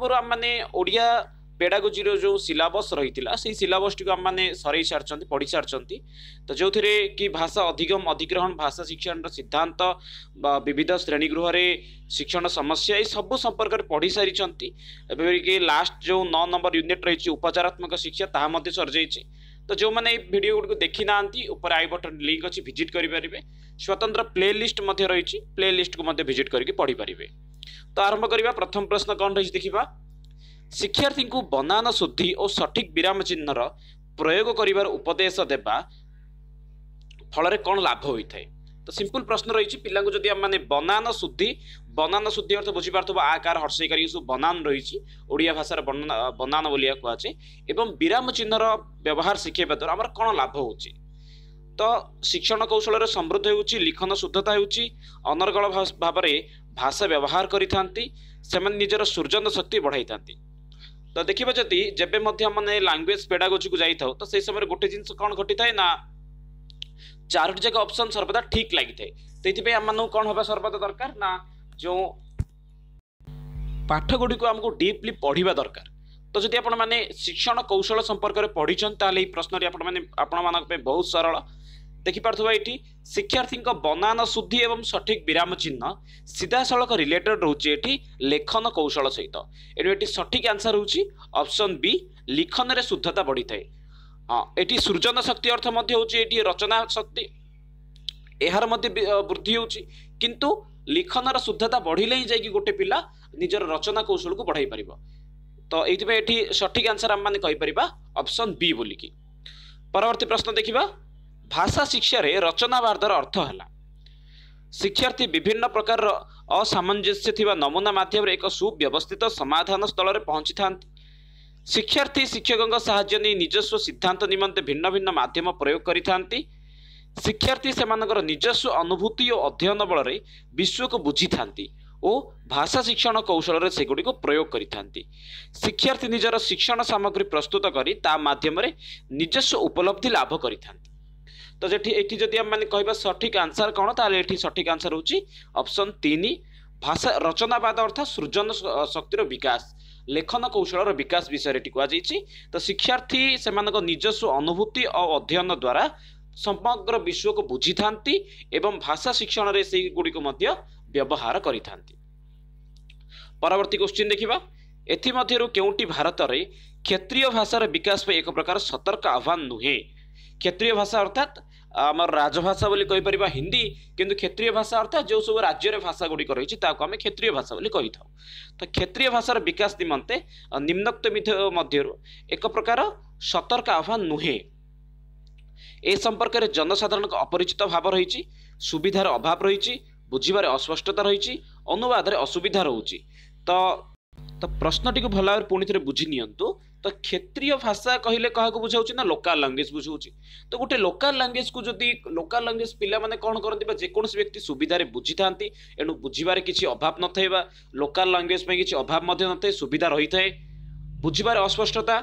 ପୂର୍ବରୁ ଆମମାନେ ଓଡ଼ିଆ ପେଡାଗୋଜିର ଯେଉଁ ସିଲାବସ୍ ରହିଥିଲା ସେଇ ସିଲାବସ୍ଟିକୁ ଆମମାନେ ସରେଇ ସାରିଛନ୍ତି ପଢ଼ି ସାରିଛନ୍ତି ତ ଯେଉଁଥିରେ କି ଭାଷା ଅଧିଗମ ଅଧିଗ୍ରହଣ ଭାଷା ଶିକ୍ଷଣର ସିଦ୍ଧାନ୍ତ ବା ବିବିଧ ଶ୍ରେଣୀଗୃହରେ ଶିକ୍ଷଣ ସମସ୍ୟା ଏସବୁ ସମ୍ପର୍କରେ ପଢ଼ି ସାରିଛନ୍ତି ଏପରିକି ଲାଷ୍ଟ ଯେଉଁ ନଅ ନମ୍ବର ୟୁନିଟ୍ ରହିଛି ଉପଚାରାତ୍ମକ ଶିକ୍ଷା ତାହା ମଧ୍ୟ ସରିଯାଇଛି ତ ଯେଉଁମାନେ ଏଇ ଭିଡ଼ିଓ ଗୁଡ଼ିକୁ ଦେଖିନାହାନ୍ତି ଉପରେ ଆଇ ବଟନ୍ ଲିଙ୍କ୍ ଅଛି ଭିଜିଟ୍ କରିପାରିବେ ସ୍ୱତନ୍ତ୍ର ପ୍ଲେ ଲିଷ୍ଟ ମଧ୍ୟ ରହିଛି ପ୍ଲେ ଲିଷ୍ଟକୁ ମଧ୍ୟ ଭିଜିଟ୍ କରିକି ପଢ଼ିପାରିବେ ତ ଆରମ୍ଭ କରିବା ପ୍ରଥମ ପ୍ରଶ୍ନ କ'ଣ ରହିଛି ଦେଖିବା ଶିକ୍ଷାର୍ଥୀଙ୍କୁ ବନାନ ଶୁଦ୍ଧି ଓ ସଠିକ୍ ବିରାମ ଚିହ୍ନର ପ୍ରୟୋଗ କରିବାର ଉପଦେଶ ଦେବା ଫଳରେ କ'ଣ ଲାଭ ହୋଇଥାଏ ତ ସିମ୍ପଲ୍ ପ୍ରଶ୍ନ ରହିଛି ପିଲାଙ୍କୁ ଯଦି ଆମେମାନେ ବନାନ ଶୁଦ୍ଧି ବନାନ ଶୁଦ୍ଧି ଅର୍ଥ ବୁଝିପାରୁଥିବା ଆକାର ହର୍ଷେକାରୀ ଏସବୁ ବନାନ ରହିଛି ଓଡ଼ିଆ ଭାଷାର ବନାନ ବନାନ ବୋଲି କୁହାଯାଏ ଏବଂ ବିରାମ ଚିହ୍ନର ବ୍ୟବହାର ଶିଖାଇବା ଦ୍ୱାରା ଆମର କ'ଣ ଲାଭ ହେଉଛି ତ ଶିକ୍ଷଣ କୌଶଳରେ ସମୃଦ୍ଧ ହେଉଛି ଲିଖନ ଶୁଦ୍ଧତା ହେଉଛି ଅନର୍ଗଳ ଭାବରେ ଭାଷା ବ୍ୟବହାର କରିଥାନ୍ତି ସେମାନେ ନିଜର ସୃଜନ ଶକ୍ତି ବଢ଼ାଇଥାନ୍ତି ତ ଦେଖିବା ଯଦି ଯେବେ ମଧ୍ୟ ଆମେ ଲାଙ୍ଗୁଏଜ୍ ପେଡ଼ାଗୋଜିକୁ ଯାଇଥାଉ ତ ସେହି ସମୟରେ ଗୋଟେ ଜିନିଷ କ'ଣ ଘଟିଥାଏ ନା ଚାରୋଟି ଯାକ ଅପସନ୍ ସର୍ବଦା ଠିକ୍ ଲାଗିଥାଏ ସେଇଥିପାଇଁ ଆମମାନଙ୍କୁ କ'ଣ ହେବା ସର୍ବଦା ଦରକାର ନା ଯେଉଁ ପାଠଗୁଡ଼ିକୁ ଆମକୁ ଡିପ୍ଲି ପଢ଼ିବା ଦରକାର ଯଦି ଆପଣମାନେ ଶିକ୍ଷଣ କୌଶଳ ସମ୍ପର୍କରେ ପଢ଼ିଛନ୍ତି ତାହେଲେ ଏହି ପ୍ରଶ୍ନଟି ଆପଣମାନେ ଆପଣମାନଙ୍କ ପାଇଁ ବହୁତ ସରଳ ଦେଖିପାରୁଥିବା ଏଇଠି ଶିକ୍ଷାର୍ଥୀଙ୍କ ବନାନ ଶୁଦ୍ଧି ଏବଂ ସଠିକ୍ ବିରାମ ଚିହ୍ନ ସିଧାସଳଖ ରିଲେଟେଡ଼ ରହୁଛି ଏଠି ଲେଖନ କୌଶଳ ସହିତ ଏଣୁ ଏଠି ସଠିକ୍ ଆନ୍ସର୍ ହେଉଛି ଅପସନ୍ ବି ଲିଖନରେ ଶୁଦ୍ଧତା ବଢ଼ିଥାଏ ହଁ ଏଠି ସୃଜନ ଶକ୍ତି ଅର୍ଥ ମଧ୍ୟ ହେଉଛି ଏଠି ରଚନା ଶକ୍ତି ଏହାର ମଧ୍ୟ ବୃଦ୍ଧି ହେଉଛି କିନ୍ତୁ ଲିଖନର ଶୁଦ୍ଧତା ବଢ଼ିଲେ ହିଁ ଯାଇକି ଗୋଟେ ପିଲା ନିଜର ରଚନା କୌଶଳକୁ ବଢ଼ାଇ ପାରିବ ତ ଏଇଥିପାଇଁ ଏଠି ସଠିକ୍ ଆନ୍ସର୍ ଆମେମାନେ କହିପାରିବା ଅପସନ୍ ବି ବୋଲିକି ପରବର୍ତ୍ତୀ ପ୍ରଶ୍ନ ଦେଖିବା ଭାଷା ଶିକ୍ଷାରେ ରଚନାବାର୍ଦ୍ଧର ଅର୍ଥ ହେଲା ଶିକ୍ଷାର୍ଥୀ ବିଭିନ୍ନ ପ୍ରକାରର ଅସାମଞ୍ଜସ୍ୟ ଥିବା ନମୁନା ମାଧ୍ୟମରେ ଏକ ସୁବ୍ୟବସ୍ଥିତ ସମାଧାନ ସ୍ଥଳରେ ପହଞ୍ଚିଥାନ୍ତି ଶିକ୍ଷାର୍ଥୀ ଶିକ୍ଷକଙ୍କ ସାହାଯ୍ୟ ନେଇ ନିଜସ୍ୱ ସିଦ୍ଧାନ୍ତ ନିମନ୍ତେ ଭିନ୍ନ ଭିନ୍ନ ମାଧ୍ୟମ ପ୍ରୟୋଗ କରିଥାନ୍ତି ଶିକ୍ଷାର୍ଥୀ ସେମାନଙ୍କର ନିଜସ୍ୱ ଅନୁଭୂତି ଓ ଅଧ୍ୟୟନ ବଳରେ ବିଶ୍ୱକୁ ବୁଝିଥାନ୍ତି ଓ ଭାଷା ଶିକ୍ଷଣ କୌଶଳରେ ସେଗୁଡ଼ିକୁ ପ୍ରୟୋଗ କରିଥାନ୍ତି ଶିକ୍ଷାର୍ଥୀ ନିଜର ଶିକ୍ଷଣ ସାମଗ୍ରୀ ପ୍ରସ୍ତୁତ କରି ତା ମାଧ୍ୟମରେ ନିଜସ୍ୱ ଉପଲବ୍ଧି ଲାଭ କରିଥାନ୍ତି ତ ଯେଠି ଏଠି ଯଦି ଆମେମାନେ କହିବା ସଠିକ୍ ଆନ୍ସର କ'ଣ ତାହେଲେ ଏଠି ସଠିକ୍ ଆନ୍ସର ହେଉଛି ଅପସନ୍ ତିନି ଭାଷା ରଚନାବାଦ ଅର୍ଥାତ୍ ସୃଜନ ଶକ୍ତିର ବିକାଶ ଲେଖନ କୌଶଳର ବିକାଶ ବିଷୟରେ ଏଠି କୁହାଯାଇଛି ତ ଶିକ୍ଷାର୍ଥୀ ସେମାନଙ୍କ ନିଜସ୍ୱ ଅନୁଭୂତି ଓ ଅଧ୍ୟୟନ ଦ୍ଵାରା ସମଗ୍ର ବିଶ୍ୱକୁ ବୁଝିଥାନ୍ତି ଏବଂ ଭାଷା ଶିକ୍ଷଣରେ ସେଇଗୁଡ଼ିକୁ ମଧ୍ୟ ବ୍ୟବହାର କରିଥାନ୍ତି ପରବର୍ତ୍ତୀ କ୍ୱେଶ୍ଚିନ୍ ଦେଖିବା ଏଥିମଧ୍ୟରୁ କେଉଁଠି ଭାରତରେ କ୍ଷେତ୍ରୀୟ ଭାଷାର ବିକାଶ ପାଇଁ ଏକ ପ୍ରକାର ସତର୍କ ଆହ୍ୱାନ ନୁହେଁ କ୍ଷେତ୍ରୀୟ ଭାଷା ଅର୍ଥାତ୍ ଆମର ରାଜଭାଷା ବୋଲି କହିପାରିବା ହିନ୍ଦୀ କିନ୍ତୁ କ୍ଷେତ୍ରୀୟ ଭାଷା ଅର୍ଥାତ୍ ଯେଉଁ ସବୁ ରାଜ୍ୟରେ ଭାଷା ଗୁଡ଼ିକ ରହିଛି ତାହାକୁ ଆମେ କ୍ଷେତ୍ରୀୟ ଭାଷା ବୋଲି କହିଥାଉ ତ କ୍ଷେତ୍ରୀୟ ଭାଷାର ବିକାଶ ନିମନ୍ତେ ନିମ୍ନକ୍ତ ମଧ୍ୟରୁ ଏକ ପ୍ରକାର ସତର୍କ ଆହ୍ୱାନ ନୁହେଁ ଏ ସମ୍ପର୍କରେ ଜନସାଧାରଣଙ୍କ ଅପରିଚିତ ଭାବ ରହିଛି ସୁବିଧାର ଅଭାବ ରହିଛି ବୁଝିବାରେ ଅସ୍ପଷ୍ଟତା ରହିଛି ଅନୁବାଦରେ ଅସୁବିଧା ରହୁଛି ତ ତ ପ୍ରଶ୍ନଟିକୁ ଭଲ ଭାବରେ ପୁଣି ଥରେ ବୁଝି ନିଅନ୍ତୁ ତ କ୍ଷେତ୍ରୀୟ ଭାଷା କହିଲେ କାହାକୁ ବୁଝାଉଛି ନା ଲୋକାଲ ଲାଙ୍ଗୁଏଜ୍ ବୁଝାଉଛି ତ ଗୋଟେ ଲୋକାଲ ଲାଙ୍ଗୁଏଜ୍କୁ ଯଦି ଲୋକାଲ ଲାଙ୍ଗୁଏଜ୍ ପିଲାମାନେ କ'ଣ କରନ୍ତି ବା ଯେକୌଣସି ବ୍ୟକ୍ତି ସୁବିଧାରେ ବୁଝିଥାନ୍ତି ଏଣୁ ବୁଝିବାରେ କିଛି ଅଭାବ ନଥାଏ ବା ଲୋକାଲ ଲାଙ୍ଗୁଏଜ୍ ପାଇଁ କିଛି ଅଭାବ ମଧ୍ୟ ନଥାଏ ସୁବିଧା ରହିଥାଏ ବୁଝିବାରେ ଅସ୍ପଷ୍ଟତା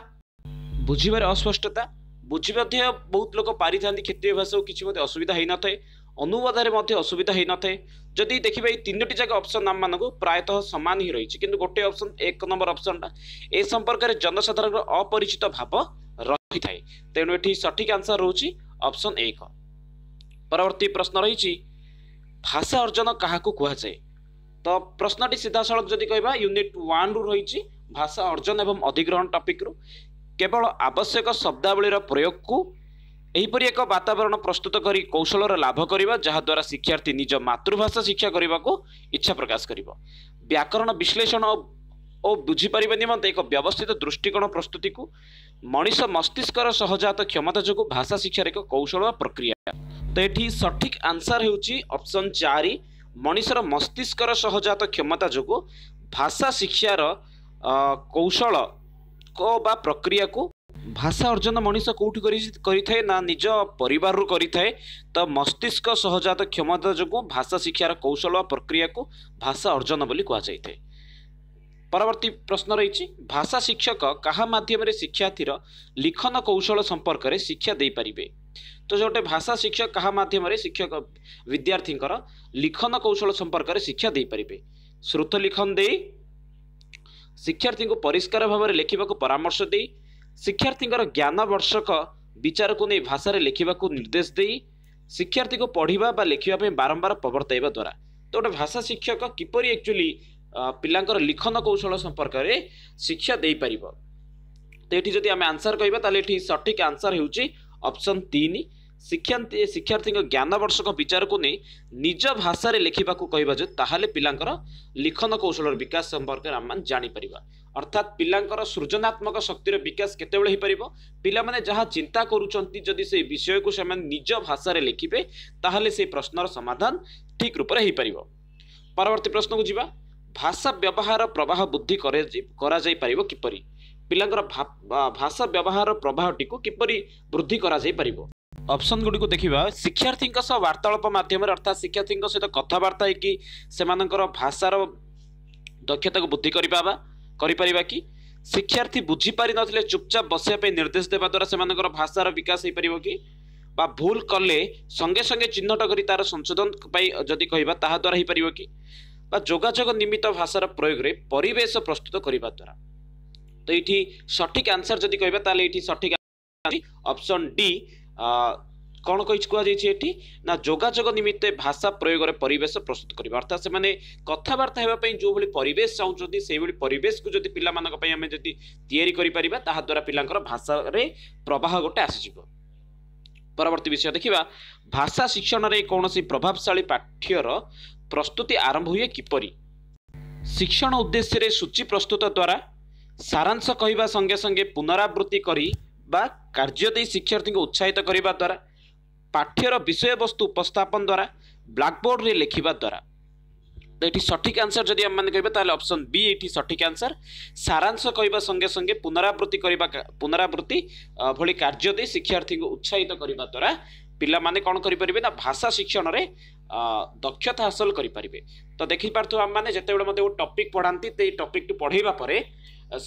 ବୁଝିବାରେ ଅସ୍ପଷ୍ଟତା ବୁଝି ମଧ୍ୟ ବହୁତ ଲୋକ ପାରିଥାନ୍ତି କ୍ଷେତ୍ରୀୟ ଭାଷାକୁ କିଛି ମଧ୍ୟ ଅସୁବିଧା ହୋଇନଥାଏ ଅନୁବାଦରେ ମଧ୍ୟ ଅସୁବିଧା ହୋଇନଥାଏ ଯଦି ଦେଖିବେ ଏଇ ତିନୋଟି ଯାକ ଅପସନ୍ ଆମମାନଙ୍କୁ ପ୍ରାୟତଃ ସମାନ ହିଁ ରହିଛି କିନ୍ତୁ ଗୋଟିଏ ଅପସନ୍ ଏକ ନମ୍ବର ଅପସନ୍ଟା ଏ ସମ୍ପର୍କରେ ଜନସାଧାରଣଙ୍କର ଅପରିଚିତ ଭାବ ରହିଥାଏ ତେଣୁ ଏଠି ସଠିକ୍ ଆନ୍ସର ରହୁଛି ଅପସନ୍ ଏକ ପରବର୍ତ୍ତୀ ପ୍ରଶ୍ନ ରହିଛି ଭାଷା ଅର୍ଜନ କାହାକୁ କୁହାଯାଏ ତ ପ୍ରଶ୍ନଟି ସିଧାସଳଖ ଯଦି କହିବା ୟୁନିଟ୍ ୱାନ୍ରୁ ରହିଛି ଭାଷା ଅର୍ଜନ ଏବଂ ଅଧିଗ୍ରହଣ ଟପିକ୍ରୁ କେବଳ ଆବଶ୍ୟକ ଶବ୍ଦାବଳୀର ପ୍ରୟୋଗକୁ ଏହିପରି ଏକ ବାତାବରଣ ପ୍ରସ୍ତୁତ କରି କୌଶଳର ଲାଭ କରିବା ଯାହାଦ୍ୱାରା ଶିକ୍ଷାର୍ଥୀ ନିଜ ମାତୃଭାଷା ଶିକ୍ଷା କରିବାକୁ ଇଚ୍ଛା ପ୍ରକାଶ କରିବ ବ୍ୟାକରଣ ବିଶ୍ଳେଷଣ ଓ ବୁଝିପାରିବା ନିମନ୍ତେ ଏକ ବ୍ୟବସ୍ଥିତ ଦୃଷ୍ଟିକୋଣ ପ୍ରସ୍ତୁତିକୁ ମଣିଷ ମସ୍ତିଷ୍କର ସହଜାତ କ୍ଷମତା ଯୋଗୁଁ ଭାଷା ଶିକ୍ଷାର ଏକ କୌଶଳ ବା ପ୍ରକ୍ରିୟା ତ ଏଠି ସଠିକ୍ ଆନ୍ସର୍ ହେଉଛି ଅପସନ୍ ଚାରି ମଣିଷର ମସ୍ତିଷ୍କର ସହଜାତ କ୍ଷମତା ଯୋଗୁଁ ଭାଷା ଶିକ୍ଷାର କୌଶଳ ବା ପ୍ରକ୍ରିୟାକୁ ଭାଷା ଅର୍ଜନ ମଣିଷ କେଉଁଠି କରି କରିଥାଏ ନା ନିଜ ପରିବାରରୁ କରିଥାଏ ତ ମସ୍ତିଷ୍କ ସହଜାତ କ୍ଷମତା ଯୋଗୁଁ ଭାଷା ଶିକ୍ଷାର କୌଶଳ ପ୍ରକ୍ରିୟାକୁ ଭାଷା ଅର୍ଜନ ବୋଲି କୁହାଯାଇଥାଏ ପରବର୍ତ୍ତୀ ପ୍ରଶ୍ନ ରହିଛି ଭାଷା ଶିକ୍ଷକ କାହା ମାଧ୍ୟମରେ ଶିକ୍ଷାର୍ଥୀର ଲିଖନ କୌଶଳ ସମ୍ପର୍କରେ ଶିକ୍ଷା ଦେଇପାରିବେ ତ ଗୋଟେ ଭାଷା ଶିକ୍ଷକ କାହା ମାଧ୍ୟମରେ ଶିକ୍ଷକ ବିଦ୍ୟାର୍ଥୀଙ୍କର ଲିଖନ କୌଶଳ ସମ୍ପର୍କରେ ଶିକ୍ଷା ଦେଇପାରିବେ ଶ୍ରୁତ ଲିଖନ ଦେଇ ଶିକ୍ଷାର୍ଥୀଙ୍କୁ ପରିଷ୍କାର ଭାବରେ ଲେଖିବାକୁ ପରାମର୍ଶ ଦେଇ ଶିକ୍ଷାର୍ଥୀଙ୍କର ଜ୍ଞାନବର୍ଷକ ବିଚାରକୁ ନେଇ ଭାଷାରେ ଲେଖିବାକୁ ନିର୍ଦ୍ଦେଶ ଦେଇ ଶିକ୍ଷାର୍ଥୀକୁ ପଢ଼ିବା ବା ଲେଖିବା ପାଇଁ ବାରମ୍ବାର ପ୍ରବର୍ତ୍ତାଇବା ଦ୍ୱାରା ତ ଗୋଟେ ଭାଷା ଶିକ୍ଷକ କିପରି ଆକ୍ଚୁଆଲି ପିଲାଙ୍କର ଲିଖନ କୌଶଳ ସମ୍ପର୍କରେ ଶିକ୍ଷା ଦେଇପାରିବ ତ ଏଠି ଯଦି ଆମେ ଆନ୍ସର୍ କହିବା ତାହେଲେ ଏଠି ସଠିକ୍ ଆନ୍ସର୍ ହେଉଛି ଅପସନ୍ ତିନି ଶିକ୍ଷାର୍ଥୀ ଶିକ୍ଷାର୍ଥୀଙ୍କ ଜ୍ଞାନବର୍ଷକ ବିଚାରକୁ ନେଇ ନିଜ ଭାଷାରେ ଲେଖିବାକୁ କହିବା ଯେ ତାହେଲେ ପିଲାଙ୍କର ଲିଖନ କୌଶଳର ବିକାଶ ସମ୍ପର୍କରେ ଆମେମାନେ ଜାଣିପାରିବା ଅର୍ଥାତ୍ ପିଲାଙ୍କର ସୃଜନାତ୍ମକ ଶକ୍ତିର ବିକାଶ କେତେବେଳେ ହେଇପାରିବ ପିଲାମାନେ ଯାହା ଚିନ୍ତା କରୁଛନ୍ତି ଯଦି ସେଇ ବିଷୟକୁ ସେମାନେ ନିଜ ଭାଷାରେ ଲେଖିବେ ତାହେଲେ ସେଇ ପ୍ରଶ୍ନର ସମାଧାନ ଠିକ୍ ରୂପରେ ହେଇପାରିବ ପରବର୍ତ୍ତୀ ପ୍ରଶ୍ନକୁ ଯିବା ଭାଷା ବ୍ୟବହାର ପ୍ରବାହ ବୃଦ୍ଧି କରାଯାଇପାରିବ କିପରି ପିଲାଙ୍କର ଭାଷା ବ୍ୟବହାର ପ୍ରବାହଟିକୁ କିପରି ବୃଦ୍ଧି କରାଯାଇପାରିବ ଅପସନ୍ ଗୁଡ଼ିକୁ ଦେଖିବା ଶିକ୍ଷାର୍ଥୀଙ୍କ ସହ ବାର୍ତ୍ତାଳାପ ମାଧ୍ୟମରେ ଅର୍ଥାତ୍ ଶିକ୍ଷାର୍ଥୀଙ୍କ ସହିତ କଥାବାର୍ତ୍ତା ହେଇକି ସେମାନଙ୍କର ଭାଷାର ଦକ୍ଷତାକୁ ବୃଦ୍ଧି କରିପାରିବା କରିପାରିବା କି ଶିକ୍ଷାର୍ଥୀ ବୁଝିପାରିନଥିଲେ ଚୁପଚାପ ବସିବା ପାଇଁ ନିର୍ଦ୍ଦେଶ ଦେବା ଦ୍ୱାରା ସେମାନଙ୍କର ଭାଷାର ବିକାଶ ହୋଇପାରିବ କି বা ভুল কলে সঙ্গে সঙ্গে চিহ্নট করে তার সংশোধন পাই যদি কহবা তাহা দ্বারা হইপার কি বা যোগাযোগ নিমিত্ত ভাষার প্রয়োগে পরিবেশ প্রস্তুত করা দ্বারা তো এটি সঠিক আনসার যদি কহবা তাহলে এটি সঠিক অপশন ডি କ'ଣ କହିଛି କୁହାଯାଇଛି ଏଠି ନା ଯୋଗାଯୋଗ ନିମିତ୍ତେ ଭାଷା ପ୍ରୟୋଗରେ ପରିବେଶ ପ୍ରସ୍ତୁତ କରିବା ଅର୍ଥାତ୍ ସେମାନେ କଥାବାର୍ତ୍ତା ହେବା ପାଇଁ ଯେଉଁଭଳି ପରିବେଶ ଚାହୁଁଛନ୍ତି ସେହିଭଳି ପରିବେଶକୁ ଯଦି ପିଲାମାନଙ୍କ ପାଇଁ ଆମେ ଯଦି ତିଆରି କରିପାରିବା ତାହାଦ୍ୱାରା ପିଲାଙ୍କର ଭାଷାରେ ପ୍ରବାହ ଗୋଟେ ଆସିଯିବ ପରବର୍ତ୍ତୀ ବିଷୟ ଦେଖିବା ଭାଷା ଶିକ୍ଷଣରେ କୌଣସି ପ୍ରଭାବଶାଳୀ ପାଠ୍ୟର ପ୍ରସ୍ତୁତି ଆରମ୍ଭ ହୁଏ କିପରି ଶିକ୍ଷଣ ଉଦ୍ଦେଶ୍ୟରେ ସୂଚୀ ପ୍ରସ୍ତୁତ ଦ୍ୱାରା ସାରାଂଶ କହିବା ସଙ୍ଗେ ସଙ୍ଗେ ପୁନରାବୃତ୍ତି କରି ବା କାର୍ଯ୍ୟ ଦେଇ ଶିକ୍ଷାର୍ଥୀଙ୍କୁ ଉତ୍ସାହିତ କରିବା ଦ୍ୱାରା ପାଠ୍ୟର ବିଷୟବସ୍ତୁ ଉପସ୍ଥାପନ ଦ୍ୱାରା ବ୍ଲାକ୍ବୋର୍ଡ଼ରେ ଲେଖିବା ଦ୍ୱାରା ତ ଏଠି ସଠିକ୍ ଆନ୍ସର୍ ଯଦି ଆମମାନେ କହିବେ ତାହେଲେ ଅପସନ୍ ବି ଏଇଠି ସଠିକ୍ ଆନ୍ସର୍ ସାରାଂଶ କହିବା ସଙ୍ଗେ ସଙ୍ଗେ ପୁନରାବୃତ୍ତି କରିବା ପୁନରାବୃତ୍ତି ଭଳି କାର୍ଯ୍ୟ ଦେଇ ଶିକ୍ଷାର୍ଥୀଙ୍କୁ ଉତ୍ସାହିତ କରିବା ଦ୍ୱାରା ପିଲାମାନେ କ'ଣ କରିପାରିବେ ନା ଭାଷା ଶିକ୍ଷଣରେ ଦକ୍ଷତା ହାସଲ କରିପାରିବେ ତ ଦେଖିପାରୁଥିବ ଆମମାନେ ଯେତେବେଳେ ମୋତେ ଗୋଟେ ଟପିକ୍ ପଢ଼ାନ୍ତି ସେଇ ଟପିକ୍ଟି ପଢ଼େଇବା ପରେ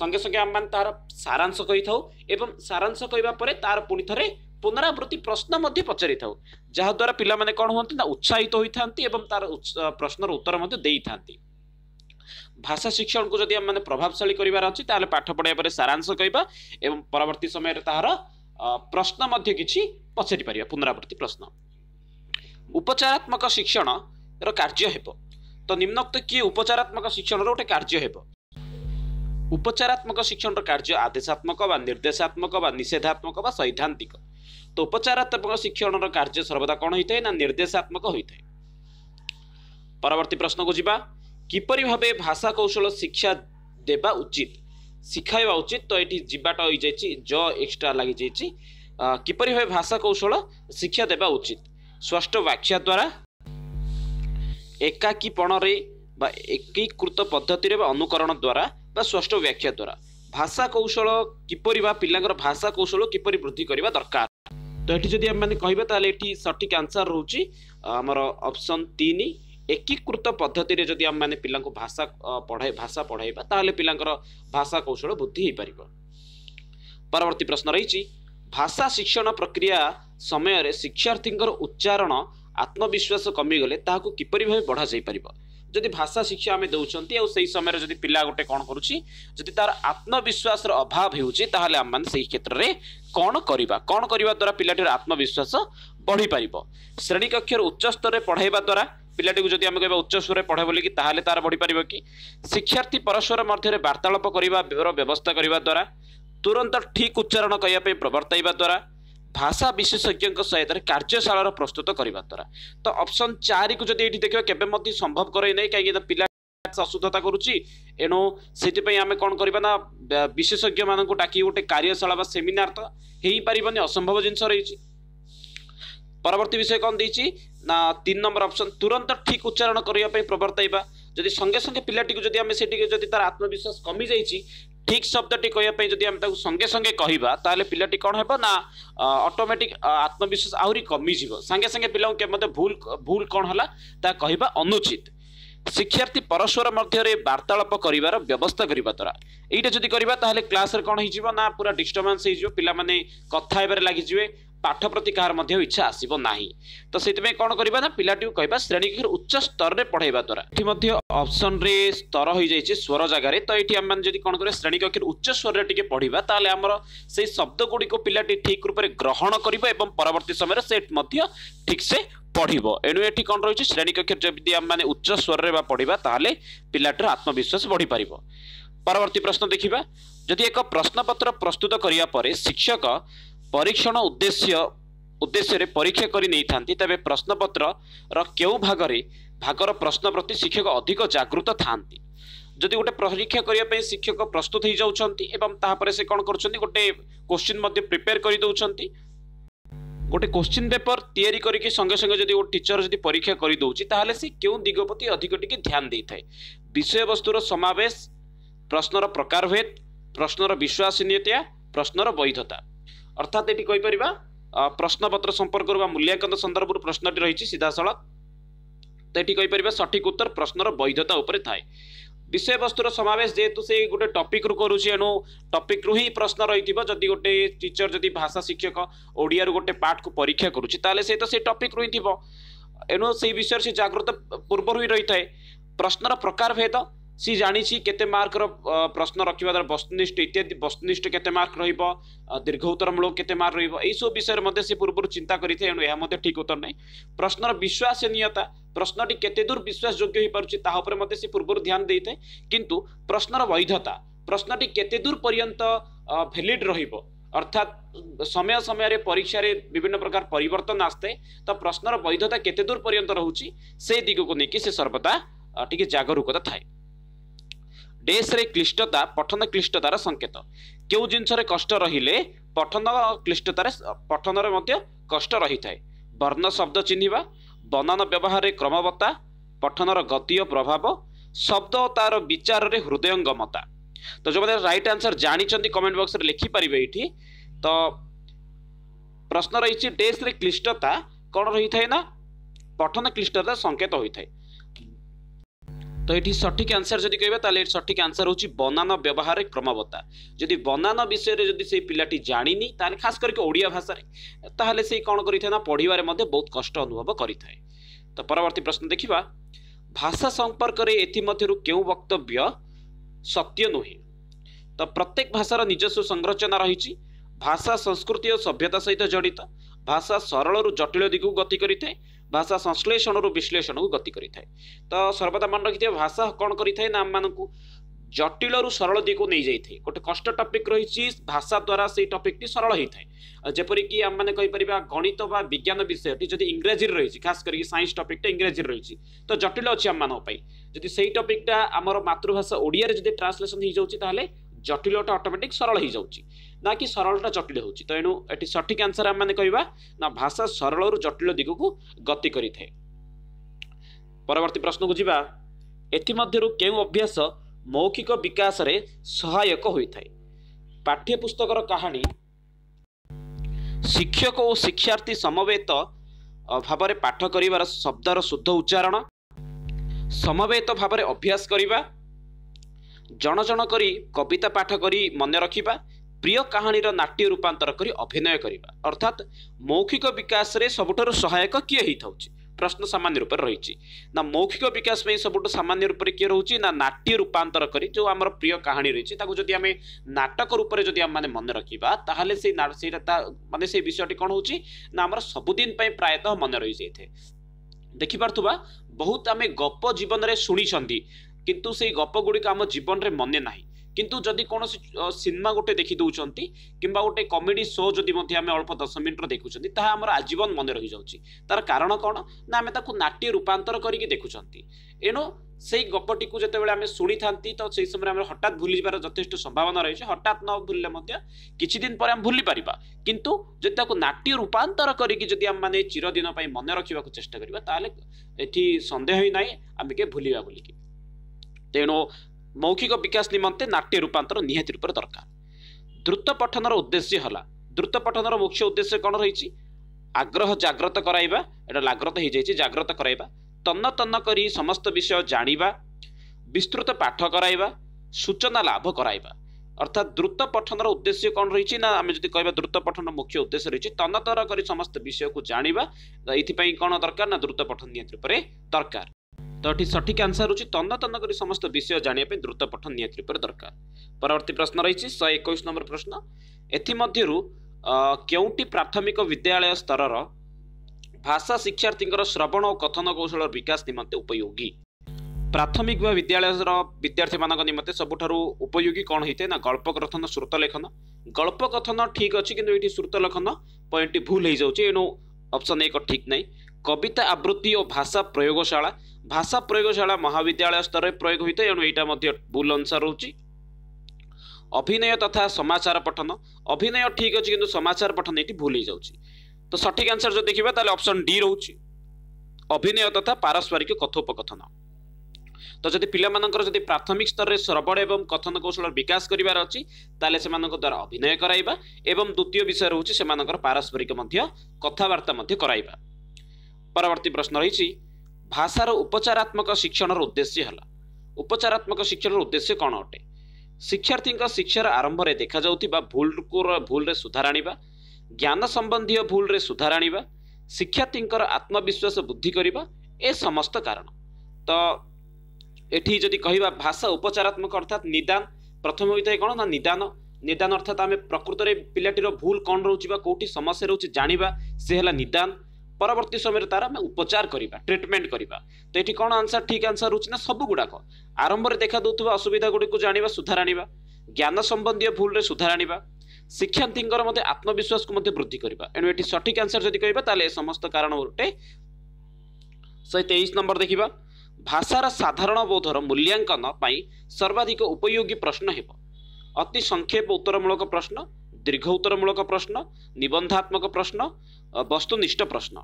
ସଙ୍ଗେ ସଙ୍ଗେ ଆମମାନେ ତାର ସାରାଂଶ କହିଥାଉ ଏବଂ ସାରାଂଶ କହିବା ପରେ ତାର ପୁଣି ଥରେ ପୁନରାବୃତ୍ତି ପ୍ରଶ୍ନ ମଧ୍ୟ ପଚାରିଥାଉ ଯାହାଦ୍ୱାରା ପିଲାମାନେ କ'ଣ ହୁଅନ୍ତି ନା ଉତ୍ସାହିତ ହୋଇଥାନ୍ତି ଏବଂ ତାର ପ୍ରଶ୍ନର ଉତ୍ତର ମଧ୍ୟ ଦେଇଥାନ୍ତି ଭାଷା ଶିକ୍ଷଣକୁ ଯଦି ଆମମାନେ ପ୍ରଭାବଶାଳୀ କରିବାର ଅଛି ତାହେଲେ ପାଠ ପଢ଼ିବା ପରେ ସାରାଂଶ କହିବା ଏବଂ ପରବର୍ତ୍ତୀ ସମୟରେ ତାହାର ପ୍ରଶ୍ନ ମଧ୍ୟ କିଛି ପଚାରି ପାରିବା ପୁନରାବୃତ୍ତି ପ୍ରଶ୍ନ ଉପଚାରାତ୍ମକ ଶିକ୍ଷଣର କାର୍ଯ୍ୟ ହେବ ତ ନିମ୍ନୋକ୍ତ କିଏ ଉପଚାରାତ୍ମକ ଶିକ୍ଷଣର ଗୋଟେ କାର୍ଯ୍ୟ ହେବ ଉପଚାରାତ୍ମକ ଶିକ୍ଷଣର କାର୍ଯ୍ୟ ଆଦେଶାତ୍ମକ ବା ନିର୍ଦ୍ଦେଶାତ୍ମକ ବା ନିଷେଧାତ୍ମକ ବା ସୈଦ୍ଧାନ୍ତିକ ତ ଉପଚାରାତ୍ମକ ଶିକ୍ଷଣର କାର୍ଯ୍ୟ ସର୍ବଦା କ'ଣ ହୋଇଥାଏ ନା ନିର୍ଦ୍ଦେଶାତ୍ମକ ହୋଇଥାଏ ପରବର୍ତ୍ତୀ ପ୍ରଶ୍ନକୁ ଯିବା କିପରି ଭାବେ ଭାଷା କୌଶଳ ଶିକ୍ଷା ଦେବା ଉଚିତ ଶିଖାଇବା ଉଚିତ ତ ଏଠି ଯିବାଟା ହୋଇଯାଇଛି ଜ ଏକ୍ସଟ୍ରା ଲାଗିଯାଇଛି କିପରି ଭାବେ ଭାଷା କୌଶଳ ଶିକ୍ଷା ଦେବା ଉଚିତ ଷଷ୍ଠ ବ୍ୟାଖ୍ୟା ଦ୍ୱାରା ଏକାକୀପଣରେ ବା ଏକୀକୃତ ପଦ୍ଧତିରେ ବା ଅନୁକରଣ ଦ୍ୱାରା ବା ସ୍ପଷ୍ଟ ବ୍ୟାଖ୍ୟା ଦ୍ୱାରା ଭାଷା କୌଶଳ କିପରି ବା ପିଲାଙ୍କର ଭାଷା କୌଶଳ କିପରି ବୃଦ୍ଧି କରିବା ଦରକାର তো এটি যদি আমি কহবা তাহলে এটি সঠিক আনসার রয়েছে আমার অপশন তিন ଏକୀକୃତ ପଦ୍ଧତିରେ ଯଦି ଆମେମାନେ ପିଲାଙ୍କୁ ଭାଷା ପଢ଼ାଇ ଭାଷା ପଢ଼ାଇବା ତାହେଲେ ପିଲାଙ୍କର ଭାଷା କୌଶଳ ବୃଦ୍ଧି ହୋଇପାରିବ ପରବର୍ତ୍ତୀ ପ୍ରଶ୍ନ ରହିଛି ଭାଷା ଶିକ୍ଷଣ ପ୍ରକ୍ରିୟା ସମୟରେ ଶିକ୍ଷାର୍ଥୀଙ୍କର ଉଚ୍ଚାରଣ ଆତ୍ମବିଶ୍ୱାସ କମିଗଲେ ତାହାକୁ କିପରି ଭାବେ ବଢ଼ାଯାଇପାରିବ ଯଦି ଭାଷା ଶିକ୍ଷା ଆମେ ଦେଉଛନ୍ତି ଆଉ ସେହି ସମୟରେ ଯଦି ପିଲା ଗୋଟେ କ'ଣ କରୁଛି ଯଦି ତାର ଆତ୍ମବିଶ୍ୱାସର ଅଭାବ ହେଉଛି ତାହେଲେ ଆମମାନେ ସେହି କ୍ଷେତ୍ରରେ କ'ଣ କରିବା କ'ଣ କରିବା ଦ୍ୱାରା ପିଲାଟିର ଆତ୍ମବିଶ୍ୱାସ ବଢ଼ିପାରିବ ଶ୍ରେଣୀକକ୍ଷର ଉଚ୍ଚସ୍ତରରେ ପଢ଼ାଇବା ଦ୍ୱାରା ପିଲାଟିକୁ ଯଦି ଆମେ କହିବା ଉଚ୍ଚସ୍ୱରରେ ପଢ଼େ ବୋଲିକି ତାହେଲେ ତାର ବଢ଼ିପାରିବ କି ଶିକ୍ଷାର୍ଥୀ ପରସ୍ପର ମଧ୍ୟରେ ବାର୍ତ୍ତାଳାପ କରିବାର ବ୍ୟବସ୍ଥା କରିବା ଦ୍ୱାରା ତୁରନ୍ତ ଠିକ୍ ଉଚ୍ଚାରଣ କରିବା ପାଇଁ ପ୍ରବର୍ତ୍ତାଇବା ଦ୍ୱାରା ଭାଷା ବିଶେଷଜ୍ଞଙ୍କ ସହାୟତାରେ କାର୍ଯ୍ୟଶାଳାର ପ୍ରସ୍ତୁତ କରିବା ଦ୍ୱାରା ତ ଅପସନ୍ ଚାରିକୁ ଯଦି ଏଇଠି ଦେଖିବା କେବେ ମଧ୍ୟ ସମ୍ଭବ କରେଇ ନାହିଁ କାହିଁକି ପିଲା ଅଶୁଦ୍ଧତା କରୁଛି ଏଣୁ ସେଥିପାଇଁ ଆମେ କ'ଣ କରିବା ନା ବିଶେଷଜ୍ଞମାନଙ୍କୁ ଡାକି ଗୋଟେ କାର୍ଯ୍ୟଶାଳା ବା ସେମିନାର ତ ହେଇପାରିବନି ଅସମ୍ଭବ ଜିନିଷ ରହିଛି ପରବର୍ତ୍ତୀ ବିଷୟ କ'ଣ ଦେଇଛି ନା ତିନି ନମ୍ବର ଅପସନ୍ ତୁରନ୍ତ ଠିକ୍ ଉଚ୍ଚାରଣ କରିବା ପାଇଁ ପ୍ରବର୍ତ୍ତାଇବା ଯଦି ସଙ୍ଗେ ସଙ୍ଗେ ପିଲାଟିକୁ ଯଦି ଆମେ ସେଠିକି ଯଦି ତାର ଆତ୍ମବିଶ୍ୱାସ କମିଯାଇଛି ঠিক শব্দটি কহিবা পাই যদি আমি তাকে সঙ্গে সঙ্গে কহিবা তাহলে পিলাটি কোন হেব না অটোমেটিক আত্মবিশ্বাস আহুরি কমিযিব সাঙ্গে সাঙ্গে পিলাଙ୍କୁ কে মধ্যে ভুল ভুল কোন হলা তা কহিবা অনুচিত শিক্ষার্থী পরস্পর মধ্যে বার্তালাপ করিবার ব্যবস্থা করিবা দ্বারা এইটা যদি করিবা তাহলে ক্লাসের কোন হইযিব না পুরা ডিস্টার্বান্স হইযিব পিলাମାନେ কথা হেবারে লাগিଯିବେ ठ प्रतिस नाहि पिया श्रेणी कक्षर उच्च स्तर रे स्तर स्वर जग्गा त्रेणीक उच्च स्वरे से शब्द गुडिक पहिला ठिक रूपले ग्रहण पवर्ती समे पढु एउटा श्रेणीकक्षर जुन उच्च स्वरे पढिया तिहाटर आत्मविश्वास बढी पार पर्वर्ती प्रश्न देखिया जति एक प्रश्न पत्र प्रस्तुत शिक्षक परीक्षण उद्देश्य उद्देश्य रे परीक्षा गरि नै थांती तबे प्रश्नपत्र र केउ भाग रे भागर प्रश्न प्रति शिक्षक अधिक जागृत थांती थाहा गोटे परीक्षा करिया पय शिक्षक प्रस्तुत है जाउँछ एपर से कोन गोटे क्वेश्चन मध्ये प्रिपेयर करि गोटे क्वेश्चन पेपर तयारी संगे संगे सँगै ओ टीचर जुन परीक्षा करि ताहाले से केउ दिगपति अधिक टिक ध्यान विषय वस्तु रो समावेश प्रश्न रो प्रकार भेद प्रश्न रो विश्वासनीयता प्रश्न रो वैधता अर्थात अर्थात् त्यहीपर प्रश्नपत्र सम्पर्क मूल्याङ्कन सन्दर्भ प्रश्नटी रह सठिक उत्तर प्रश्न र वैधता उप विषयवस्तु समावेश से गोटे टपिक रु टपिक हिँड प्रश्न रही गोटे टीचर जति भाषा शिक्षक ओडिया गोटे ओडि को परीक्षा गरुछ त टपिक रु से विषय से पूर्वहरू पूर्व रहिथाए प्रश्न प्रश्नर प्रकार भेद সি জাঁচি কেতে মার্কর প্রশ্ন রক্ষা দ্বারা বস্তুনিষ্ঠ ইত্যাদি বস্তুনিষ্ঠ কেতে মার্ক রহব দীর্ঘ উত্তরমূলক কেতে মার্ক রহব এইসব বিষয়ের মধ্যে সে পূর্ব চিন্তা করে এণু এ ঠিক উত্তর নাই প্রশ্নর বিশ্বাসনীয়তা প্রশ্নটি কেতে দূর বিশ্বাসযোগ্য হয়ে পড়ছে তাহা উপরে মধ্যে সে পূর্ব ধ্যান দিয়ে কিন্তু প্রশ্নর বৈধতা প্রশ্নটি কেতে দূর পর্যন্ত ভ্যালিড রহব অর্থাৎ ସମୟ ସମୟରେ ପରୀକ୍ଷାରେ ବିଭିନ୍ନ ପ୍ରକାର ପରିବର୍ତ୍ତନ ଆସିଥାଏ ତ ପ୍ରଶ୍ନର ବୈଧତା କେତେ ଦୂର ପର୍ଯ୍ୟନ୍ତ ରହୁଛି ସେ ଦିଗକୁ ନେଇକି ସେ ସର୍ବଦା ଟିକେ ଜାଗରୁକତା ଥାଏ रे क्लिष्टता पठन क्लिष्टतार संकेत केही जिन्सर कष्ट रहिले पठन क्लिष्टतार पठनर कष्ट रहिथाए बर्ण शब्द चिह्न बर्णन व्यवहार क्रमवत्ता पठनर गति प्रभाव शब्द तार विचार हृदयंगमता तो जो भने रइट आन्सर जाने कमेन्ट बक्स लिखी लेखिपारे यी तो प्रश्न रहिस्रे किष्टता कन् ना पठन क्लिष्टता क्लिष्टतार सङ्केत हुने ତ ଏଠି ସଠିକ୍ ଆନ୍ସର୍ ଯଦି କହିବେ ତାହେଲେ ଏଠି ସଠିକ୍ ଆନ୍ସର୍ ହେଉଛି ବନାନ ବ୍ୟବହାର କ୍ରମବତା ଯଦି ବନାନ ବିଷୟରେ ଯଦି ସେଇ ପିଲାଟି ଜାଣିନି ତାହେଲେ ଖାସ କରିକି ଓଡ଼ିଆ ଭାଷାରେ ତାହେଲେ ସେ କ'ଣ କରିଥାଏ ନା ପଢ଼ିବାରେ ମଧ୍ୟ ବହୁତ କଷ୍ଟ ଅନୁଭବ କରିଥାଏ ତ ପରବର୍ତ୍ତୀ ପ୍ରଶ୍ନ ଦେଖିବା ଭାଷା ସମ୍ପର୍କରେ ଏଥିମଧ୍ୟରୁ କେଉଁ ବକ୍ତବ୍ୟ ସତ୍ୟ ନୁହେଁ ତ ପ୍ରତ୍ୟେକ ଭାଷାର ନିଜସ୍ୱ ସଂରଚନା ରହିଛି ଭାଷା ସଂସ୍କୃତି ଓ ସଭ୍ୟତା ସହିତ ଜଡ଼ିତ ଭାଷା ସରଳରୁ ଜଟିଳ ଦିଗକୁ ଗତି କରିଥାଏ ଭାଷା ସଂଶ୍ଳେଷଣରୁ ବିଶ୍ଳେଷଣକୁ ଗତି କରିଥାଏ ତ ସର୍ବଦା ମନେ ରଖିଥିବା ଭାଷା କ'ଣ କରିଥାଏ ନା ଆମମାନଙ୍କୁ ଜଟିଳରୁ ସରଳ ଦିଗକୁ ନେଇଯାଇଥାଏ ଗୋଟେ କଷ୍ଟ ଟପିକ୍ ରହିଛି ଭାଷା ଦ୍ୱାରା ସେଇ ଟପିକ୍ଟି ସରଳ ହେଇଥାଏ ଯେପରିକି ଆମମାନେ କହିପାରିବା ଗଣିତ ବା ବିଜ୍ଞାନ ବିଷୟଟି ଯଦି ଇଂରାଜୀରେ ରହିଛି ଖାସ୍ କରିକି ସାଇନ୍ସ ଟପିକ୍ଟା ଇଂରାଜୀରେ ରହିଛି ତ ଜଟିଳ ଅଛି ଆମମାନଙ୍କ ପାଇଁ ଯଦି ସେଇ ଟପିକ୍ଟା ଆମର ମାତୃଭାଷା ଓଡ଼ିଆରେ ଯଦି ଟ୍ରାନ୍ସଲେସନ୍ ହେଇଯାଉଛି ତାହେଲେ ଜଟିଳଟା ଅଟୋମେଟିକ୍ ସରଳ ହେଇଯାଉଛି ନା କି ସରଳଟା ଜଟିଳ ହେଉଛି ତ ଏଣୁ ଏଠି ସଠିକ୍ ଆନ୍ସର୍ ଆମେମାନେ କହିବା ନା ଭାଷା ସରଳରୁ ଜଟିଳ ଦିଗକୁ ଗତି କରିଥାଏ ପରବର୍ତ୍ତୀ ପ୍ରଶ୍ନକୁ ଯିବା ଏଥିମଧ୍ୟରୁ କେଉଁ ଅଭ୍ୟାସ ମୌଖିକ ବିକାଶରେ ସହାୟକ ହୋଇଥାଏ ପାଠ୍ୟପୁସ୍ତକର କାହାଣୀ ଶିକ୍ଷକ ଓ ଶିକ୍ଷାର୍ଥୀ ସମବେତ ଭାବରେ ପାଠ କରିବାର ଶବ୍ଦର ଶୁଦ୍ଧ ଉଚ୍ଚାରଣ ସମବେତ ଭାବରେ ଅଭ୍ୟାସ କରିବା ଜଣ ଜଣ କରି କବିତା ପାଠ କରି ମନେ ରଖିବା ପ୍ରିୟ କାହାଣୀର ନାଟ୍ୟ ରୂପାନ୍ତର କରି ଅଭିନୟ କରିବା ଅର୍ଥାତ୍ ମୌଖିକ ବିକାଶରେ ସବୁଠାରୁ ସହାୟକ କିଏ ହେଇଥାଉଛି ପ୍ରଶ୍ନ ସାମାନ୍ୟ ରୂପରେ ରହିଛି ନା ମୌଖିକ ବିକାଶ ପାଇଁ ସବୁଠୁ ସାମାନ୍ୟ ରୂପରେ କିଏ ରହୁଛି ନା ନାଟ୍ୟ ରୂପାନ୍ତର କରି ଯେଉଁ ଆମର ପ୍ରିୟ କାହାଣୀ ରହିଛି ତାକୁ ଯଦି ଆମେ ନାଟକ ରୂପରେ ଯଦି ଆମେମାନେ ମନେ ରଖିବା ତାହେଲେ ସେଇ ସେଇଟା ତା ମାନେ ସେଇ ବିଷୟଟି କ'ଣ ହେଉଛି ନା ଆମର ସବୁଦିନ ପାଇଁ ପ୍ରାୟତଃ ମନେ ରହିଯାଇଥାଏ ଦେଖିପାରୁଥିବା ବହୁତ ଆମେ ଗପ ଜୀବନରେ ଶୁଣିଛନ୍ତି କିନ୍ତୁ ସେଇ ଗପ ଗୁଡ଼ିକ ଆମ ଜୀବନରେ ମନେ ନାହିଁ କିନ୍ତୁ ଯଦି କୌଣସି ସିନେମା ଗୋଟେ ଦେଖିଦେଉଛନ୍ତି କିମ୍ବା ଗୋଟେ କମେଡି ଶୋ ଯଦି ମଧ୍ୟ ଆମେ ଅଳ୍ପ ଦଶ ମିନିଟ୍ର ଦେଖୁଛନ୍ତି ତାହା ଆମର ଆଜୀବନ ମନେ ରହିଯାଉଛି ତାର କାରଣ କ'ଣ ନା ଆମେ ତାକୁ ନାଟ୍ୟ ରୂପାନ୍ତର କରିକି ଦେଖୁଛନ୍ତି ଏଣୁ ସେଇ ଗପଟିକୁ ଯେତେବେଳେ ଆମେ ଶୁଣିଥାନ୍ତି ତ ସେଇ ସମୟରେ ଆମେ ହଠାତ୍ ଭୁଲିଯିବାର ଯଥେଷ୍ଟ ସମ୍ଭାବନା ରହିଛି ହଠାତ୍ ନ ଭୁଲିଲେ ମଧ୍ୟ କିଛି ଦିନ ପରେ ଆମେ ଭୁଲି ପାରିବା କିନ୍ତୁ ଯଦି ତାକୁ ନାଟ୍ୟ ରୂପାନ୍ତର କରିକି ଯଦି ଆମେମାନେ ଚିରଦିନ ପାଇଁ ମନେ ରଖିବାକୁ ଚେଷ୍ଟା କରିବା ତାହେଲେ ଏଠି ସନ୍ଦେହ ହିଁ ନାହିଁ ଆମେ କିଏ ଭୁଲିବା ବୋଲିକି ତେଣୁ ମୌଖିକ ବିକାଶ ନିମନ୍ତେ ନାଟ୍ୟ ରୂପାନ୍ତର ନିହାତି ରୂପରେ ଦରକାର ଦ୍ରୁତ ପଠନର ଉଦ୍ଦେଶ୍ୟ ହେଲା ଦ୍ରୁତ ପଠନର ମୁଖ୍ୟ ଉଦ୍ଦେଶ୍ୟ କ'ଣ ରହିଛି ଆଗ୍ରହ ଜାଗ୍ରତ କରାଇବା ଏଇଟା ଲାଗ୍ରତ ହୋଇଯାଇଛି ଜାଗ୍ରତ କରାଇବା ତନ୍ନ ତନ୍ନ କରି ସମସ୍ତ ବିଷୟ ଜାଣିବା ବିସ୍ତୃତ ପାଠ କରାଇବା ସୂଚନା ଲାଭ କରାଇବା ଅର୍ଥାତ୍ ଦ୍ରୁତ ପଠନର ଉଦ୍ଦେଶ୍ୟ କ'ଣ ରହିଛି ନା ଆମେ ଯଦି କହିବା ଦ୍ରୁତ ପଠନର ମୁଖ୍ୟ ଉଦ୍ଦେଶ୍ୟ ରହିଛି ତନ୍ନତର କରି ସମସ୍ତ ବିଷୟକୁ ଜାଣିବା ଏଥିପାଇଁ କ'ଣ ଦରକାର ନା ଦ୍ରୁତ ପଠନ ନିହାତି ରୂପରେ ଦରକାର ଏଠି ସଠିକ୍ ଆନ୍ସର୍ ହେଉଛି ତନ୍ନତନ୍ନ କରି ସମସ୍ତ ବିଷୟ ଜାଣିବା ପାଇଁ ଦ୍ରୁତ ପଠନ ନିହାତି ରୂପରେ ଦରକାର ପରବର୍ତ୍ତୀ ପ୍ରଶ୍ନ ରହିଛି ଶହେ ଏକୋଇଶ ନମ୍ବର ପ୍ରଶ୍ନ ଏଥିମଧ୍ୟରୁ କେଉଁଟି ପ୍ରାଥମିକ ବିଦ୍ୟାଳୟ ସ୍ତରର ଭାଷା ଶିକ୍ଷାର୍ଥୀଙ୍କର ଶ୍ରବଣ ଓ କଥନ କୌଶଳର ବିକାଶ ନିମନ୍ତେ ଉପଯୋଗୀ ପ୍ରାଥମିକ ବା ବିଦ୍ୟାଳୟର ବିଦ୍ୟାର୍ଥୀମାନଙ୍କ ନିମନ୍ତେ ସବୁଠାରୁ ଉପଯୋଗୀ କ'ଣ ହେଇଥାଏ ନା ଗଳ୍ପକଥନ ଶ୍ରୁତ ଲେଖନ ଗଳ୍ପକଥନ ଠିକ୍ ଅଛି କିନ୍ତୁ ଏଇଠି ଶ୍ରୁତ ଲେଖନ ପଏଣ୍ଟଟି ଭୁଲ ହେଇଯାଉଛି ଏଣୁ ଅପସନ୍ ଏକ ଠିକ୍ ନାହିଁ କବିତା ଆବୃତ୍ତି ଓ ଭାଷା ପ୍ରୟୋଗଶାଳା ଭାଷା ପ୍ରୟୋଗଶାଳା ମହାବିଦ୍ୟାଳୟ ସ୍ତରରେ ପ୍ରୟୋଗ ହୋଇଥାଏ ଏଣୁ ଏଇଟା ମଧ୍ୟ ଭୁଲ ଅନୁସାର ରହୁଛି ଅଭିନୟ ତଥା ସମାଚାର ପଠନ ଅଭିନୟ ଠିକ୍ ଅଛି କିନ୍ତୁ ସମାଚାର ପଠନ ଏଇଠି ଭୁଲ ହେଇଯାଉଛି ତ ସଠିକ୍ ଆନ୍ସର ଯଦି ଦେଖିବା ତାହେଲେ ଅପସନ୍ ଡି ରହୁଛି ଅଭିନୟ ତଥା ପାରସ୍ପରିକ କଥୋପକଥନ ତ ଯଦି ପିଲାମାନଙ୍କର ଯଦି ପ୍ରାଥମିକ ସ୍ତରରେ ଶ୍ରବଣ ଏବଂ କଥନ କୌଶଳର ବିକାଶ କରିବାର ଅଛି ତାହେଲେ ସେମାନଙ୍କ ଦ୍ୱାରା ଅଭିନୟ କରାଇବା ଏବଂ ଦ୍ୱିତୀୟ ବିଷୟ ରହୁଛି ସେମାନଙ୍କର ପାରସ୍ପରିକ ମଧ୍ୟ କଥାବାର୍ତ୍ତା ମଧ୍ୟ କରାଇବା ପରବର୍ତ୍ତୀ ପ୍ରଶ୍ନ ରହିଛି ଭାଷାର ଉପଚାରାତ୍ମକ ଶିକ୍ଷଣର ଉଦ୍ଦେଶ୍ୟ ହେଲା ଉପଚାରାତ୍ମକ ଶିକ୍ଷଣର ଉଦ୍ଦେଶ୍ୟ କ'ଣ ଅଟେ ଶିକ୍ଷାର୍ଥୀଙ୍କ ଶିକ୍ଷାର ଆରମ୍ଭରେ ଦେଖାଯାଉଥିବା ଭୁଲକୁ ଭୁଲରେ ସୁଧାର ଆଣିବା ଜ୍ଞାନ ସମ୍ବନ୍ଧୀୟ ଭୁଲରେ ସୁଧାର ଆଣିବା ଶିକ୍ଷାର୍ଥୀଙ୍କର ଆତ୍ମବିଶ୍ୱାସ ବୃଦ୍ଧି କରିବା ଏ ସମସ୍ତ କାରଣ ତ ଏଠି ଯଦି କହିବା ଭାଷା ଉପଚାରାତ୍ମକ ଅର୍ଥାତ୍ ନିଦାନ ପ୍ରଥମେ ହୋଇଥାଏ କ'ଣ ନା ନିଦାନ ନିଦାନ ଅର୍ଥାତ୍ ଆମେ ପ୍ରକୃତରେ ପିଲାଟିର ଭୁଲ କ'ଣ ରହୁଛି ବା କେଉଁଠି ସମସ୍ୟା ରହୁଛି ଜାଣିବା ସେ ହେଲା ନିଦାନ ପରବର୍ତ୍ତୀ ସମୟରେ ତାର ଆମେ ଉପଚାର କରିବା ଟ୍ରିଟମେଣ୍ଟ କରିବା ତ ଏଠି କ'ଣ ଆନ୍ସର ଠିକ୍ ଆନ୍ସର ହେଉଛି ନା ସବୁ ଗୁଡ଼ାକ ଆରମ୍ଭରେ ଦେଖାଦେଉଥିବା ଅସୁବିଧା ଗୁଡ଼ିକୁ ଜାଣିବା ସୁଧାର ଆଣିବା ଜ୍ଞାନ ସମ୍ବନ୍ଧୀୟ ଭୁଲରେ ସୁଧାର ଆଣିବା ଶିକ୍ଷାର୍ଥୀଙ୍କର ମଧ୍ୟ ଆତ୍ମବିଶ୍ୱାସକୁ ମଧ୍ୟ ବୃଦ୍ଧି କରିବା ଏଣୁ ଏଠି ସଠିକ୍ ଆନ୍ସର ଯଦି କହିବା ତାହେଲେ ଏ ସମସ୍ତ କାରଣ ଗୋଟେ ଶହେ ତେଇଶ ନମ୍ବର ଦେଖିବା ଭାଷାର ସାଧାରଣ ବୋଧର ମୂଲ୍ୟାଙ୍କନ ପାଇଁ ସର୍ବାଧିକ ଉପଯୋଗୀ ପ୍ରଶ୍ନ ହେବ ଅତି ସଂକ୍ଷେପ ଉତ୍ତରମୂଳକ ପ୍ରଶ୍ନ दीर्घ उत्तरमूलक प्रश्न निबन्धात्मक प्रश्न वस्तुनिष्ठ प्रश्न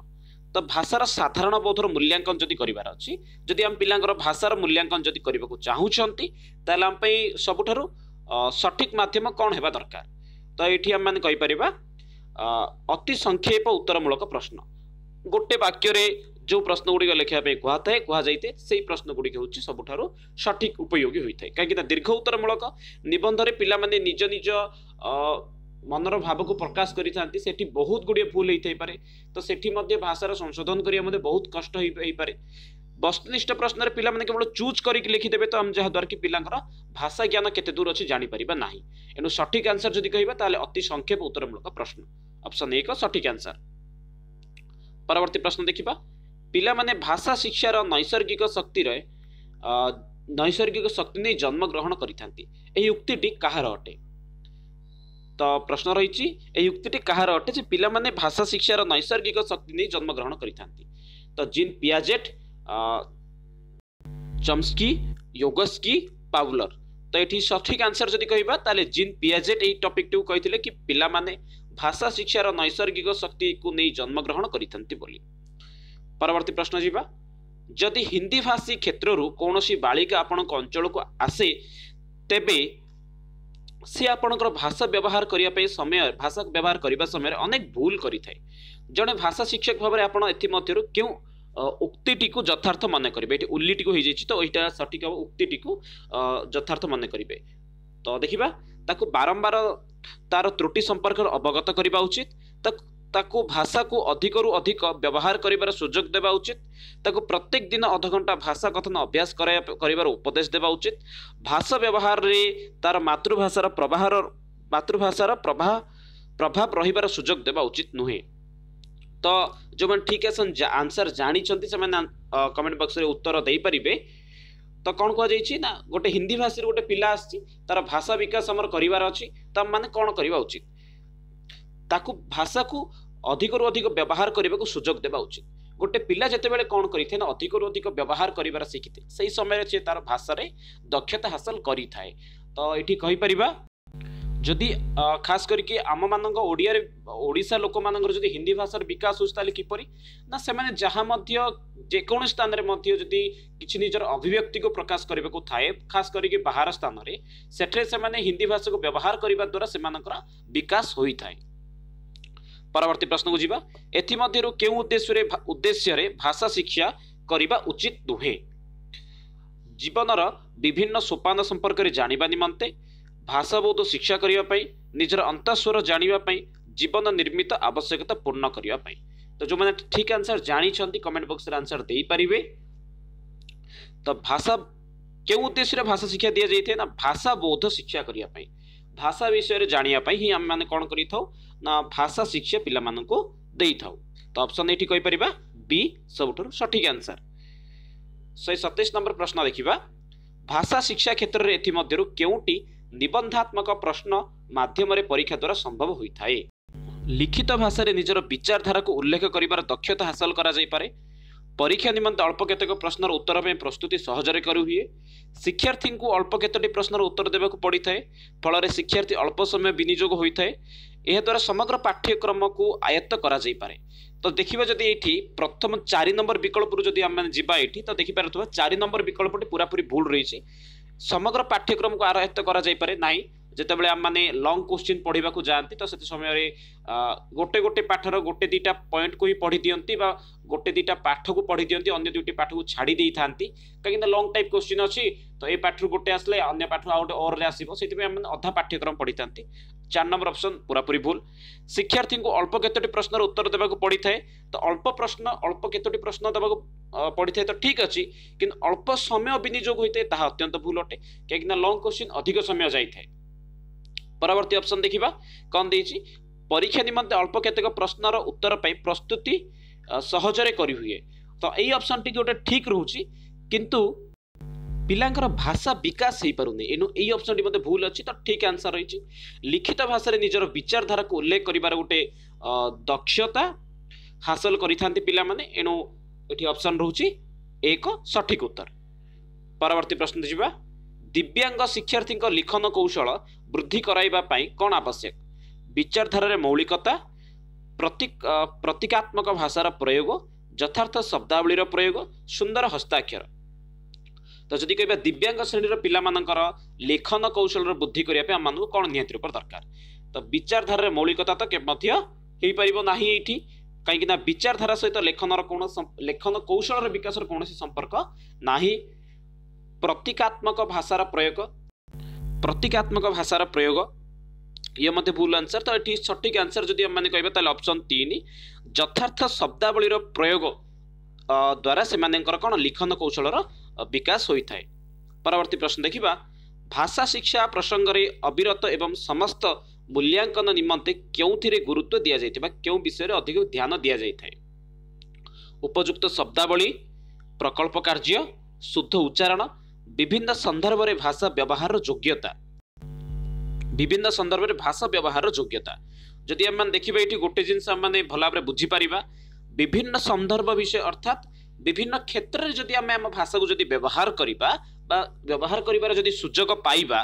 त भाषार साधारण बोधर मूल्याङ्कन जति अचिम पाषार मूल्याङ्कन जति चाहन्छ तबुठु सठिक माध्यम कन हो दरकार त यी आम अति संक्षेप उत्तरमूलक प्रश्न गोटे वाक्यले जो प्रश्न गुड़ी गुडिक लेखेको कुरा कुरा प्रश्न गुड़ी गुडिक सबुठु सठिक उपयोगी हुने काहीँक दीर्घ उत्तरमूलक निबन्धले पिने निज निज ମନର ଭାବକୁ ପ୍ରକାଶ କରିଥାନ୍ତି ସେଠି ବହୁତ ଗୁଡ଼ିଏ ଭୁଲ ହେଇଥାଇପାରେ ତ ସେଠି ମଧ୍ୟ ଭାଷାର ସଂଶୋଧନ କରିବା ମଧ୍ୟ ବହୁତ କଷ୍ଟ ହେଇପାରେ ବସ୍ତୁନିଷ୍ଠ ପ୍ରଶ୍ନରେ ପିଲାମାନେ କେବଳ ଚୁଜ୍ କରିକି ଲେଖିଦେବେ ତ ଆମେ ଯାହାଦ୍ୱାରା କି ପିଲାଙ୍କର ଭାଷା ଜ୍ଞାନ କେତେ ଦୂର ଅଛି ଜାଣିପାରିବା ନାହିଁ ଏଣୁ ସଠିକ୍ ଆନ୍ସର୍ ଯଦି କହିବା ତାହେଲେ ଅତି ସଂକ୍ଷେପ ଉତ୍ତରମୂଳକ ପ୍ରଶ୍ନ ଅପସନ୍ ଏକ ସଠିକ୍ ଆନ୍ସର୍ ପରବର୍ତ୍ତୀ ପ୍ରଶ୍ନ ଦେଖିବା ପିଲାମାନେ ଭାଷା ଶିକ୍ଷାର ନୈସର୍ଗିକ ଶକ୍ତିରେ ନୈସର୍ଗିକ ଶକ୍ତି ନେଇ ଜନ୍ମଗ୍ରହଣ କରିଥାନ୍ତି ଏହି ଉକ୍ତିଟି କାହାର ଅଟେ ତ ପ୍ରଶ୍ନ ରହିଛି ଏ ଯୁକ୍ତିଟି କାହାର ଅଟେ ଯେ ପିଲାମାନେ ଭାଷା ଶିକ୍ଷାର ନୈସର୍ଗିକ ଶକ୍ତି ନେଇ ଜନ୍ମଗ୍ରହଣ କରିଥାନ୍ତି ତ ଜିନ୍ ପିଆଜେଟ୍ ଚମ୍ସ୍କି ୟୋଗସ୍କି ପାଉଲର ତ ଏଠି ସଠିକ୍ ଆନ୍ସର୍ ଯଦି କହିବା ତାହେଲେ ଜିନ୍ ପିଆଜେଟ୍ ଏହି ଟପିକ୍ଟିକୁ କହିଥିଲେ କି ପିଲାମାନେ ଭାଷା ଶିକ୍ଷାର ନୈସର୍ଗିକ ଶକ୍ତିକୁ ନେଇ ଜନ୍ମଗ୍ରହଣ କରିଥାନ୍ତି ବୋଲି ପରବର୍ତ୍ତୀ ପ୍ରଶ୍ନ ଯିବା ଯଦି ହିନ୍ଦୀ ଭାଷୀ କ୍ଷେତ୍ରରୁ କୌଣସି ବାଳିକା ଆପଣଙ୍କ ଅଞ୍ଚଳକୁ ଆସେ ତେବେ ସିଏ ଆପଣଙ୍କର ଭାଷା ବ୍ୟବହାର କରିବା ପାଇଁ ସମୟ ଭାଷା ବ୍ୟବହାର କରିବା ସମୟରେ ଅନେକ ଭୁଲ କରିଥାଏ ଜଣେ ଭାଷା ଶିକ୍ଷକ ଭାବରେ ଆପଣ ଏଥିମଧ୍ୟରୁ କେଉଁ ଉକ୍ତିଟିକୁ ଯଥାର୍ଥ ମନେ କରିବେ ଏଠି ଉଲ୍ଲିଟିକୁ ହେଇଯାଇଛି ତ ଏଇଟା ସଠିକ ହେବ ଉକ୍ତିଟିକୁ ଯଥାର୍ଥ ମନେ କରିବେ ତ ଦେଖିବା ତାକୁ ବାରମ୍ବାର ତାର ତ୍ରୁଟି ସମ୍ପର୍କରେ ଅବଗତ କରିବା ଉଚିତ ତାକୁ ତାକୁ ଭାଷାକୁ ଅଧିକରୁ ଅଧିକ ବ୍ୟବହାର କରିବାର ସୁଯୋଗ ଦେବା ଉଚିତ ତାକୁ ପ୍ରତ୍ୟେକ ଦିନ ଅଧଘଣ୍ଟା ଭାଷା କଥନ ଅଭ୍ୟାସ କରିବାର ଉପଦେଶ ଦେବା ଉଚିତ ଭାଷା ବ୍ୟବହାରରେ ତାର ମାତୃଭାଷାର ପ୍ରବାହର ମାତୃଭାଷାର ପ୍ରବାହ ପ୍ରଭାବ ରହିବାର ସୁଯୋଗ ଦେବା ଉଚିତ ନୁହେଁ ତ ଯେଉଁମାନେ ଠିକ୍ ଆସନ୍ ଆନ୍ସର୍ ଜାଣିଛନ୍ତି ସେମାନେ କମେଣ୍ଟ ବକ୍ସରେ ଉତ୍ତର ଦେଇପାରିବେ ତ କ'ଣ କୁହାଯାଇଛି ନା ଗୋଟେ ହିନ୍ଦୀ ଭାଷାରୁ ଗୋଟେ ପିଲା ଆସିଛି ତାର ଭାଷା ବିକାଶ ଆମର କରିବାର ଅଛି ତ ମାନେ କ'ଣ କରିବା ଉଚିତ ତାକୁ ଭାଷାକୁ ଅଧିକରୁ ଅଧିକ ବ୍ୟବହାର କରିବାକୁ ସୁଯୋଗ ଦେବା ଉଚିତ ଗୋଟେ ପିଲା ଯେତେବେଳେ କ'ଣ କରିଥାଏ ନା ଅଧିକରୁ ଅଧିକ ବ୍ୟବହାର କରିବାର ଶିଖିଥାଏ ସେହି ସମୟରେ ସେ ତାର ଭାଷାରେ ଦକ୍ଷତା ହାସଲ କରିଥାଏ ତ ଏଠି କହିପାରିବା ଯଦି ଖାସ କରିକି ଆମମାନଙ୍କ ଓଡ଼ିଆରେ ଓଡ଼ିଶା ଲୋକମାନଙ୍କର ଯଦି ହିନ୍ଦୀ ଭାଷାର ବିକାଶ ହେଉଛି ତାହେଲେ କିପରି ନା ସେମାନେ ଯାହା ମଧ୍ୟ ଯେକୌଣସି ସ୍ଥାନରେ ମଧ୍ୟ ଯଦି କିଛି ନିଜର ଅଭିବ୍ୟକ୍ତିକୁ ପ୍ରକାଶ କରିବାକୁ ଥାଏ ଖାସ କରିକି ବାହାର ସ୍ଥାନରେ ସେଠାରେ ସେମାନେ ହିନ୍ଦୀ ଭାଷାକୁ ବ୍ୟବହାର କରିବା ଦ୍ୱାରା ସେମାନଙ୍କର ବିକାଶ ହୋଇଥାଏ ପରବର୍ତ୍ତୀ ପ୍ରଶ୍ନକୁ ଯିବା ଏଥିମଧ୍ୟରୁ କେଉଁ ଉଦ୍ଦେଶ୍ୟରେ ଉଦ୍ଦେଶ୍ୟରେ ଭାଷା ଶିକ୍ଷା କରିବା ଉଚିତ ନୁହେଁ ଜୀବନର ବିଭିନ୍ନ ସୋପାନ ସମ୍ପର୍କରେ ଜାଣିବା ନିମନ୍ତେ ଭାଷାବୋଧ ଶିକ୍ଷା କରିବା ପାଇଁ ନିଜର ଅନ୍ତଃସ୍ୱର ଜାଣିବା ପାଇଁ ଜୀବନ ନିର୍ମିତ ଆବଶ୍ୟକତା ପୂର୍ଣ୍ଣ କରିବା ପାଇଁ ତ ଯେଉଁମାନେ ଠିକ୍ ଆନ୍ସର୍ ଜାଣିଛନ୍ତି କମେଣ୍ଟ ବକ୍ସରେ ଆନ୍ସର୍ ଦେଇପାରିବେ ତ ଭାଷା କେଉଁ ଉଦ୍ଦେଶ୍ୟରେ ଭାଷା ଶିକ୍ଷା ଦିଆଯାଇଥାଏ ନା ଭାଷାବୋଧ ଶିକ୍ଷା କରିବା ପାଇଁ ଭାଷା ବିଷୟରେ ଜାଣିବା ପାଇଁ ହିଁ ଆମେମାନେ କ'ଣ କରିଥାଉ ନା ଭାଷା ଶିକ୍ଷା ପିଲାମାନଙ୍କୁ ଦେଇଥାଉ ତ ଅପସନ୍ ଏଇଠି କହିପାରିବା ବି ସବୁଠାରୁ ସଠିକ୍ ଆନ୍ସର୍ ଶହେ ସତେଇଶ ନମ୍ବର ପ୍ରଶ୍ନ ଦେଖିବା ଭାଷା ଶିକ୍ଷା କ୍ଷେତ୍ରରେ ଏଥିମଧ୍ୟରୁ କେଉଁଟି ନିବନ୍ଧାତ୍ମକ ପ୍ରଶ୍ନ ମାଧ୍ୟମରେ ପରୀକ୍ଷା ଦ୍ୱାରା ସମ୍ଭବ ହୋଇଥାଏ ଲିଖିତ ଭାଷାରେ ନିଜର ବିଚାରଧାରାକୁ ଉଲ୍ଲେଖ କରିବାର ଦକ୍ଷତା ହାସଲ କରାଯାଇପାରେ ପରୀକ୍ଷା ନିମନ୍ତେ ଅଳ୍ପ କେତେକ ପ୍ରଶ୍ନର ଉତ୍ତର ପାଇଁ ପ୍ରସ୍ତୁତି ସହଜରେ କରିହୁଏ ଶିକ୍ଷାର୍ଥୀଙ୍କୁ ଅଳ୍ପ କେତୋଟି ପ୍ରଶ୍ନର ଉତ୍ତର ଦେବାକୁ ପଡ଼ିଥାଏ ଫଳରେ ଶିକ୍ଷାର୍ଥୀ ଅଳ୍ପ ସମୟ ବିନିଯୋଗ ହୋଇଥାଏ ଏହାଦ୍ୱାରା ସମଗ୍ର ପାଠ୍ୟକ୍ରମକୁ ଆୟତ୍ତ କରାଯାଇପାରେ ତ ଦେଖିବା ଯଦି ଏଇଠି ପ୍ରଥମ ଚାରି ନମ୍ବର ବିକଳ୍ପରୁ ଯଦି ଆମେ ଯିବା ଏଇଠି ତ ଦେଖିପାରୁଥିବା ଚାରି ନମ୍ବର ବିକଳ୍ପଟି ପୁରାପୁରି ଭୁଲ ରହିଛି ସମଗ୍ର ପାଠ୍ୟକ୍ରମକୁ ଆୟତ୍ତ କରାଯାଇପାରେ ନାହିଁ ଯେତେବେଳେ ଆମମାନେ ଲଙ୍ଗ୍ କୋଶ୍ଚିନ୍ ପଢ଼ିବାକୁ ଯାଆନ୍ତି ତ ସେତେ ସମୟରେ ଗୋଟେ ଗୋଟେ ପାଠର ଗୋଟେ ଦୁଇଟା ପଏଣ୍ଟକୁ ହିଁ ପଢ଼ି ଦିଅନ୍ତି ବା ଗୋଟେ ଦୁଇଟା ପାଠକୁ ପଢ଼ି ଦିଅନ୍ତି ଅନ୍ୟ ଦୁଇଟି ପାଠକୁ ଛାଡ଼ି ଦେଇଥାନ୍ତି କାହିଁକିନା ଲଙ୍ଗ୍ ଟାଇପ୍ କୋଶ୍ଚିନ୍ ଅଛି ତ ଏଇ ପାଠରୁ ଗୋଟେ ଆସିଲେ ଅନ୍ୟ ପାଠ ଆଉ ଗୋଟେ ଓରରେ ଆସିବ ସେଥିପାଇଁ ଆମେ ଅଧା ପାଠ୍ୟକ୍ରମ ପଢ଼ିଥାନ୍ତି ଚାରି ନମ୍ବର ଅପସନ୍ ପୁରାପୁରି ଭୁଲ ଶିକ୍ଷାର୍ଥୀଙ୍କୁ ଅଳ୍ପ କେତୋଟି ପ୍ରଶ୍ନର ଉତ୍ତର ଦେବାକୁ ପଡ଼ିଥାଏ ତ ଅଳ୍ପ ପ୍ରଶ୍ନ ଅଳ୍ପ କେତୋଟି ପ୍ରଶ୍ନ ଦେବାକୁ ପଡ଼ିଥାଏ ତ ଠିକ୍ ଅଛି କିନ୍ତୁ ଅଳ୍ପ ସମୟ ବିନିଯୋଗ ହୋଇଥାଏ ତାହା ଅତ୍ୟନ୍ତ ଭୁଲ ଅଟେ କାହିଁକିନା ଲଙ୍ଗ୍ କୋଶ୍ଚିନ୍ ଅଧିକ ସମୟ ଯାଇଥାଏ ପରବର୍ତ୍ତୀ ଅପସନ୍ ଦେଖିବା କ'ଣ ଦେଇଛି ପରୀକ୍ଷା ନିମନ୍ତେ ଅଳ୍ପ କେତେକ ପ୍ରଶ୍ନର ଉତ୍ତର ପାଇଁ ପ୍ରସ୍ତୁତି ସହଜରେ କରିହୁଏ ତ ଏଇ ଅପସନ୍ଟି ଗୋଟେ ଠିକ୍ ରହୁଛି କିନ୍ତୁ ପିଲାଙ୍କର ଭାଷା ବିକାଶ ହୋଇପାରୁନି ଏଣୁ ଏଇ ଅପସନ୍ଟି ମଧ୍ୟ ଭୁଲ ଅଛି ତ ଠିକ୍ ଆନ୍ସର୍ ରହିଛି ଲିଖିତ ଭାଷାରେ ନିଜର ବିଚାରଧାରାକୁ ଉଲ୍ଲେଖ କରିବାର ଗୋଟେ ଦକ୍ଷତା ହାସଲ କରିଥାନ୍ତି ପିଲାମାନେ ଏଣୁ ଏଠି ଅପସନ୍ ରହୁଛି ଏକ ସଠିକ୍ ଉତ୍ତର ପରବର୍ତ୍ତୀ ପ୍ରଶ୍ନ ଯିବା ଦିବ୍ୟାଙ୍ଗ ଶିକ୍ଷାର୍ଥୀଙ୍କ ଲିଖନ କୌଶଳ ବୃଦ୍ଧି କରାଇବା ପାଇଁ କ'ଣ ଆବଶ୍ୟକ ବିଚାରଧାରାରେ ମୌଳିକତା ପ୍ରତି ପ୍ରତୀକାତ୍ମକ ଭାଷାର ପ୍ରୟୋଗ ଯଥାର୍ଥ ଶବ୍ଦାବଳୀର ପ୍ରୟୋଗ ସୁନ୍ଦର ହସ୍ତାକ୍ଷର ତ ଯଦି କହିବା ଦିବ୍ୟାଙ୍ଗ ଶ୍ରେଣୀର ପିଲାମାନଙ୍କର ଲେଖନ କୌଶଳର ବୃଦ୍ଧି କରିବା ପାଇଁ ଆମମାନଙ୍କୁ କ'ଣ ନିହାତି ରୂପରେ ଦରକାର ତ ବିଚାରଧାରାରେ ମୌଳିକତା ତ ମଧ୍ୟ ହେଇପାରିବ ନାହିଁ ଏଇଠି କାହିଁକି ନା ବିଚାରଧାରା ସହିତ ଲେଖନର କୌଣସି ଲେଖନ କୌଶଳର ବିକାଶର କୌଣସି ସମ୍ପର୍କ ନାହିଁ ପ୍ରତୀକାତ୍ମକ ଭାଷାର ପ୍ରୟୋଗ ପ୍ରତୀକାତ୍ମକ ଭାଷାର ପ୍ରୟୋଗ ଇଏ ମଧ୍ୟ ଭୁଲ ଆନ୍ସର୍ ତ ଏଠି ସଠିକ୍ ଆନ୍ସର୍ ଯଦି ଆମମାନେ କହିବା ତାହେଲେ ଅପସନ୍ ତିନି ଯଥାର୍ଥ ଶବ୍ଦାବଳୀର ପ୍ରୟୋଗ ଦ୍ୱାରା ସେମାନଙ୍କର କ'ଣ ଲିଖନ କୌଶଳର ବିକାଶ ହୋଇଥାଏ ପରବର୍ତ୍ତୀ ପ୍ରଶ୍ନ ଦେଖିବା ଭାଷା ଶିକ୍ଷା ପ୍ରସଙ୍ଗରେ ଅବିରତ ଏବଂ ସମସ୍ତ ମୂଲ୍ୟାଙ୍କନ ନିମନ୍ତେ କେଉଁଥିରେ ଗୁରୁତ୍ୱ ଦିଆଯାଇଥିବା କେଉଁ ବିଷୟରେ ଅଧିକ ଧ୍ୟାନ ଦିଆଯାଇଥାଏ ଉପଯୁକ୍ତ ଶବ୍ଦାବଳୀ ପ୍ରକଳ୍ପ କାର୍ଯ୍ୟ ଶୁଦ୍ଧ ଉଚ୍ଚାରଣ विभिन्न सन्दर्भ भाषा योग्यता विभिन्न सन्दर्भ भाषा व्यवहार जोग्यता देखिबे देखि गोटे जिनिसँग भन्ने बुझी पारिबा विभिन्न सन्दर्भ विषय अर्थात विभिन्न क्षेत्रले भाषाको व्यवहार करिबा बा व्यवहार गरेर सुजोग पाइबा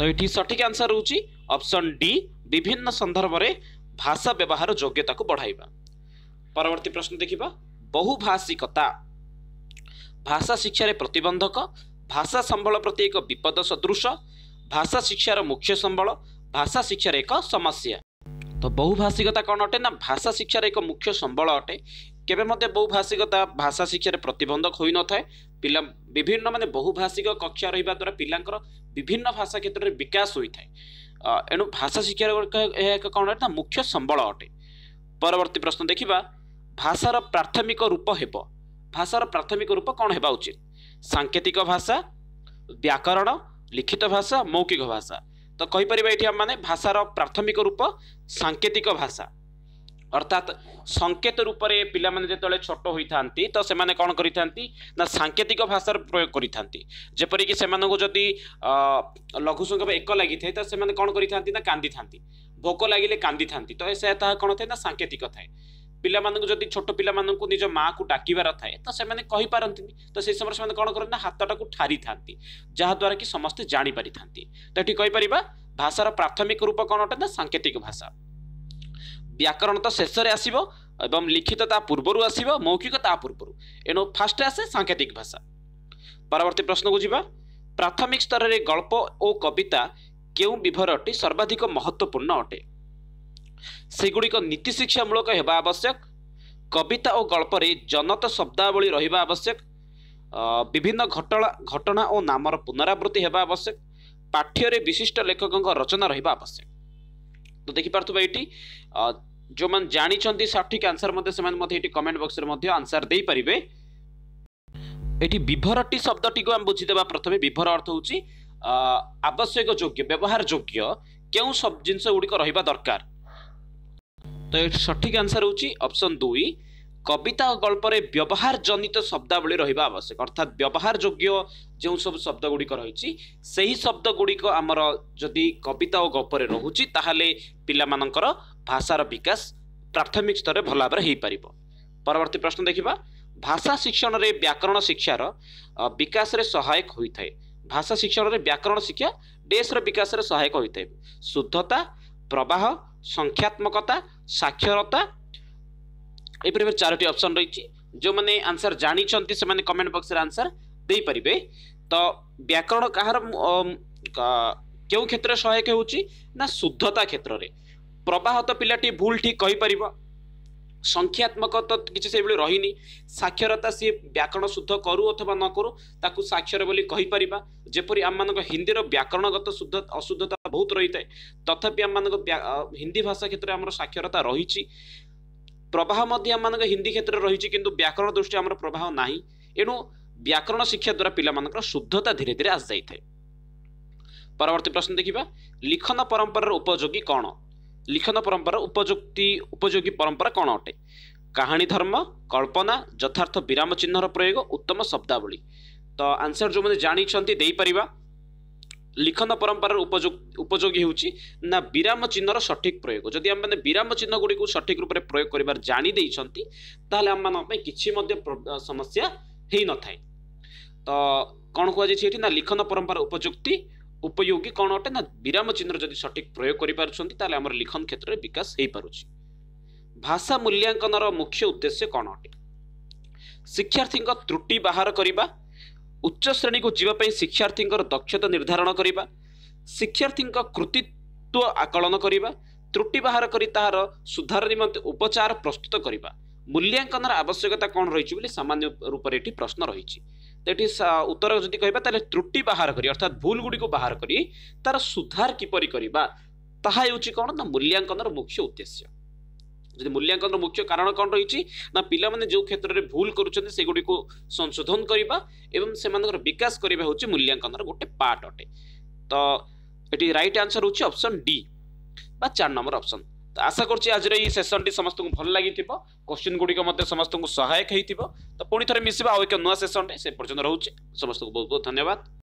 त सठिक आन्सर हुन्छ अप्सन डी विभिन्न सन्दर्भले भाषा व्यवहार बढाइबा परवर्ती प्रश्न देखिबा बहुभाषिकता ଭାଷା ଶିକ୍ଷାରେ ପ୍ରତିବନ୍ଧକ ଭାଷା ସମ୍ବଳ ପ୍ରତି ଏକ ବିପଦ ସଦୃଶ ଭାଷା ଶିକ୍ଷାର ମୁଖ୍ୟ ସମ୍ବଳ ଭାଷା ଶିକ୍ଷାରେ ଏକ ସମସ୍ୟା ତ ବହୁଭାଷିକତା କ'ଣ ଅଟେ ନା ଭାଷା ଶିକ୍ଷାରେ ଏକ ମୁଖ୍ୟ ସମ୍ବଳ ଅଟେ କେବେ ମଧ୍ୟ ବହୁଭାଷିକତା ଭାଷା ଶିକ୍ଷାରେ ପ୍ରତିବନ୍ଧକ ହୋଇନଥାଏ ପିଲା ବିଭିନ୍ନ ମାନେ ବହୁଭାଷିକ କକ୍ଷା ରହିବା ଦ୍ୱାରା ପିଲାଙ୍କର ବିଭିନ୍ନ ଭାଷା କ୍ଷେତ୍ରରେ ବିକାଶ ହୋଇଥାଏ ଏଣୁ ଭାଷା ଶିକ୍ଷାର ଏହା ଏକ କ'ଣ ଅଟେ ନା ମୁଖ୍ୟ ସମ୍ବଳ ଅଟେ ପରବର୍ତ୍ତୀ ପ୍ରଶ୍ନ ଦେଖିବା ଭାଷାର ପ୍ରାଥମିକ ରୂପ ହେବ ଭାଷାର ପ୍ରାଥମିକ ରୂପ କ'ଣ ହେବା ଉଚିତ ସାଙ୍କେତିକ ଭାଷା ବ୍ୟାକରଣ ଲିଖିତ ଭାଷା ମୌଖିକ ଭାଷା ତ କହିପାରିବା ଏଠି ଆମମାନେ ଭାଷାର ପ୍ରାଥମିକ ରୂପ ସାଙ୍କେତିକ ଭାଷା ଅର୍ଥାତ୍ ସଙ୍କେତ ରୂପରେ ପିଲାମାନେ ଯେତେବେଳେ ଛୋଟ ହୋଇଥାନ୍ତି ତ ସେମାନେ କ'ଣ କରିଥାନ୍ତି ନା ସାଙ୍କେତିକ ଭାଷାର ପ୍ରୟୋଗ କରିଥାନ୍ତି ଯେପରିକି ସେମାନଙ୍କୁ ଯଦି ଲଘୁସଂକ୍ଷେପ ଏକ ଲାଗିଥାଏ ତ ସେମାନେ କ'ଣ କରିଥାନ୍ତି ନା କାନ୍ଦିଥାନ୍ତି ଭୋକ ଲାଗିଲେ କାନ୍ଦିଥାନ୍ତି ତ ସେ ତାହା କ'ଣ ଥାଏ ନା ସାଙ୍କେତିକ ଥାଏ ପିଲାମାନଙ୍କୁ ଯଦି ଛୋଟ ପିଲାମାନଙ୍କୁ ନିଜ ମାଆକୁ ଡାକିବାର ଥାଏ ତ ସେମାନେ କହିପାରନ୍ତିନି ତ ସେହି ସମୟରେ ସେମାନେ କ'ଣ କରନ୍ତି ନା ହାତଟାକୁ ଠାରିଥାନ୍ତି ଯାହାଦ୍ୱାରା କି ସମସ୍ତେ ଜାଣିପାରିଥାନ୍ତି ତ ଏଠି କହିପାରିବା ଭାଷାର ପ୍ରାଥମିକ ରୂପ କ'ଣ ଅଟେ ନା ସାଙ୍କେତିକ ଭାଷା ବ୍ୟାକରଣ ତ ଶେଷରେ ଆସିବ ଏବଂ ଲିଖିତ ତା ପୂର୍ବରୁ ଆସିବ ମୌଖିକ ତା ପୂର୍ବରୁ ଏଣୁ ଫାଷ୍ଟ ଆସେ ସାଙ୍କେତିକ ଭାଷା ପରବର୍ତ୍ତୀ ପ୍ରଶ୍ନକୁ ଯିବା ପ୍ରାଥମିକ ସ୍ତରରେ ଗଳ୍ପ ଓ କବିତା କେଉଁ ବିଭର ଅଟେ ସର୍ବାଧିକ ମହତ୍ଵପୂର୍ଣ୍ଣ ଅଟେ गुडिक नीति शिक्षामूलक आवश्यक कविता औ गल्पन शब्दावली र आवश्यक विभिन्न घटना घटना औ नाम पुनराबत्ति आवश्यक पाठ्य विशिष्ट लेखक रचना रह देखि पार यी जो जाने सठिक आन्सर मध्येन्ट बक्से आन्सरपेटि विभर टी शब्द टिम बुझिदेवा प्रथमे विभर अर्थ हौ आवश्यक योग्य व्यवहार योग्य केही सब जिस गुडिक दरकार ତ ଏଠି ସଠିକ୍ ଆନ୍ସର୍ ହେଉଛି ଅପସନ୍ ଦୁଇ କବିତା ଓ ଗଳ୍ପରେ ବ୍ୟବହାର ଜନିତ ଶବ୍ଦାବଳୀ ରହିବା ଆବଶ୍ୟକ ଅର୍ଥାତ୍ ବ୍ୟବହାର ଯୋଗ୍ୟ ଯେଉଁ ସବୁ ଶବ୍ଦ ଗୁଡ଼ିକ ରହିଛି ସେହି ଶବ୍ଦ ଗୁଡ଼ିକ ଆମର ଯଦି କବିତା ଓ ଗପରେ ରହୁଛି ତାହେଲେ ପିଲାମାନଙ୍କର ଭାଷାର ବିକାଶ ପ୍ରାଥମିକ ସ୍ତରରେ ଭଲ ଭାବରେ ହେଇପାରିବ ପରବର୍ତ୍ତୀ ପ୍ରଶ୍ନ ଦେଖିବା ଭାଷା ଶିକ୍ଷଣରେ ବ୍ୟାକରଣ ଶିକ୍ଷାର ବିକାଶରେ ସହାୟକ ହୋଇଥାଏ ଭାଷା ଶିକ୍ଷଣରେ ବ୍ୟାକରଣ ଶିକ୍ଷା ଡେସ୍ର ବିକାଶରେ ସହାୟକ ହୋଇଥାଏ ଶୁଦ୍ଧତା ପ୍ରବାହ ସଂଖ୍ୟାତ୍ମକତା ସାକ୍ଷରତା ଏହିପରି ଭାବେ ଚାରୋଟି ଅପସନ୍ ରହିଛି ଯେଉଁମାନେ ଆନ୍ସର୍ ଜାଣିଛନ୍ତି ସେମାନେ କମେଣ୍ଟ ବକ୍ସରେ ଆନ୍ସର୍ ଦେଇପାରିବେ ତ ବ୍ୟାକରଣ କାହାର କେଉଁ କ୍ଷେତ୍ରରେ ସହାୟକ ହେଉଛି ନା ଶୁଦ୍ଧତା କ୍ଷେତ୍ରରେ ପ୍ରବାହତ ପିଲାଟି ଭୁଲ ଠିକ୍ କହିପାରିବ ସଂଖ୍ୟାତ୍ମକ ତ କିଛି ସେଇଭଳି ରହିନି ସାକ୍ଷରତା ସିଏ ବ୍ୟାକରଣ ଶୁଦ୍ଧ କରୁ ଅଥବା ନ କରୁ ତାକୁ ସାକ୍ଷର ବୋଲି କହିପାରିବା ଯେପରି ଆମମାନଙ୍କ ହିନ୍ଦୀର ବ୍ୟାକରଣଗତ ଶୁଦ୍ଧ ଅଶୁଦ୍ଧତା ବହୁତ ରହିଥାଏ ତଥାପି ଆମମାନଙ୍କ ହିନ୍ଦୀ ଭାଷା କ୍ଷେତ୍ରରେ ଆମର ସାକ୍ଷରତା ରହିଛି ପ୍ରବାହ ମଧ୍ୟ ଆମମାନଙ୍କ ହିନ୍ଦୀ କ୍ଷେତ୍ରରେ ରହିଛି କିନ୍ତୁ ବ୍ୟାକରଣ ଦୃଷ୍ଟି ଆମର ପ୍ରବାହ ନାହିଁ ଏଣୁ ବ୍ୟାକରଣ ଶିକ୍ଷା ଦ୍ୱାରା ପିଲାମାନଙ୍କର ଶୁଦ୍ଧତା ଧୀରେ ଧୀରେ ଆସିଯାଇଥାଏ ପରବର୍ତ୍ତୀ ପ୍ରଶ୍ନ ଦେଖିବା ଲିଖନ ପରମ୍ପରାର ଉପଯୋଗୀ କ'ଣ লিখন পরম্পরা উপযুক্তি উপযোগী পরম্পরা କ'ଣ ଅଟେ କାହାଣୀ ଧର୍ମ କଳ୍ପନା ଯଥାର୍ଥ ବିରାମ ଚିହ୍ନର ପ୍ରୟୋଗ ଉତ୍ତମ ଶବ୍ଦାବଳୀ ତ ଆନ୍ସର ଯେଉଁମାନେ ଜାଣିଛନ୍ତି ଦେଇପାରିବା লিখন পরম্পরার উপযোগী হচ্ছে না বিরাম চিহ্নর সঠিক প্রয়োগ যদি আমি বিরাম চিহ্নগুড়ি সঠিক রূপে প্রয়োগ করবার জাঁদিছেন তাহলে আমি কিছু সমস্যা হয়ে নথায় তো কণ কুযাই এটি না লিখন পরম্পরা উপযুক্তি ଉପଯୋଗୀ କ'ଣ ଅଟେ ନା ବିରାମ ଚିହ୍ନର ଯଦି ସଠିକ୍ ପ୍ରୟୋଗ କରିପାରୁଛନ୍ତି ତାହେଲେ ଆମର ଲିଖନ କ୍ଷେତ୍ରରେ ବିକାଶ ହେଇପାରୁଛି ଭାଷା ମୂଲ୍ୟାଙ୍କନର ମୁଖ୍ୟ ଉଦ୍ଦେଶ୍ୟ କ'ଣ ଅଟେ ଶିକ୍ଷାର୍ଥୀଙ୍କ ତ୍ରୁଟି ବାହାର କରିବା ଉଚ୍ଚ ଶ୍ରେଣୀକୁ ଯିବା ପାଇଁ ଶିକ୍ଷାର୍ଥୀଙ୍କର ଦକ୍ଷତା ନିର୍ଦ୍ଧାରଣ କରିବା ଶିକ୍ଷାର୍ଥୀଙ୍କ କୃତିତ୍ୱ ଆକଳନ କରିବା ତ୍ରୁଟି ବାହାର କରି ତାହାର ସୁଧାର ନିମନ୍ତେ ଉପଚାର ପ୍ରସ୍ତୁତ କରିବା ମୂଲ୍ୟାଙ୍କନର ଆବଶ୍ୟକତା କ'ଣ ରହିଛି ବୋଲି ସାମାନ୍ୟ ରୂପରେ ଏଠି ପ୍ରଶ୍ନ ରହିଛି ଏଠି ଉତ୍ତର ଯଦି କହିବା ତାହେଲେ ତ୍ରୁଟି ବାହାର କରି ଅର୍ଥାତ୍ ଭୁଲ ଗୁଡ଼ିକୁ ବାହାର କରି ତାର ସୁଧାର କିପରି କରିବା ତାହା ହେଉଛି କ'ଣ ନା ମୂଲ୍ୟାଙ୍କନର ମୁଖ୍ୟ ଉଦ୍ଦେଶ୍ୟ ଯଦି ମୂଲ୍ୟାଙ୍କନର ମୁଖ୍ୟ କାରଣ କ'ଣ ରହିଛି ନା ପିଲାମାନେ ଯେଉଁ କ୍ଷେତ୍ରରେ ଭୁଲ କରୁଛନ୍ତି ସେଗୁଡ଼ିକୁ ସଂଶୋଧନ କରିବା ଏବଂ ସେମାନଙ୍କର ବିକାଶ କରିବା ହେଉଛି ମୂଲ୍ୟାଙ୍କନର ଗୋଟେ ପାର୍ଟ ଅଟେ ତ ଏଠି ରାଇଟ୍ ଆନ୍ସର ହେଉଛି ଅପସନ୍ ଡି ବା ଚାରି ନମ୍ବର ଅପସନ୍ त आशा आज सेसन टी सम भन्नु लाग क्वश्चिन् गुड्क सहायक हु थरे मसि आउँ एक नयाँ सेसन सन्ते समस्तु बहुत बहुत धन्यवाद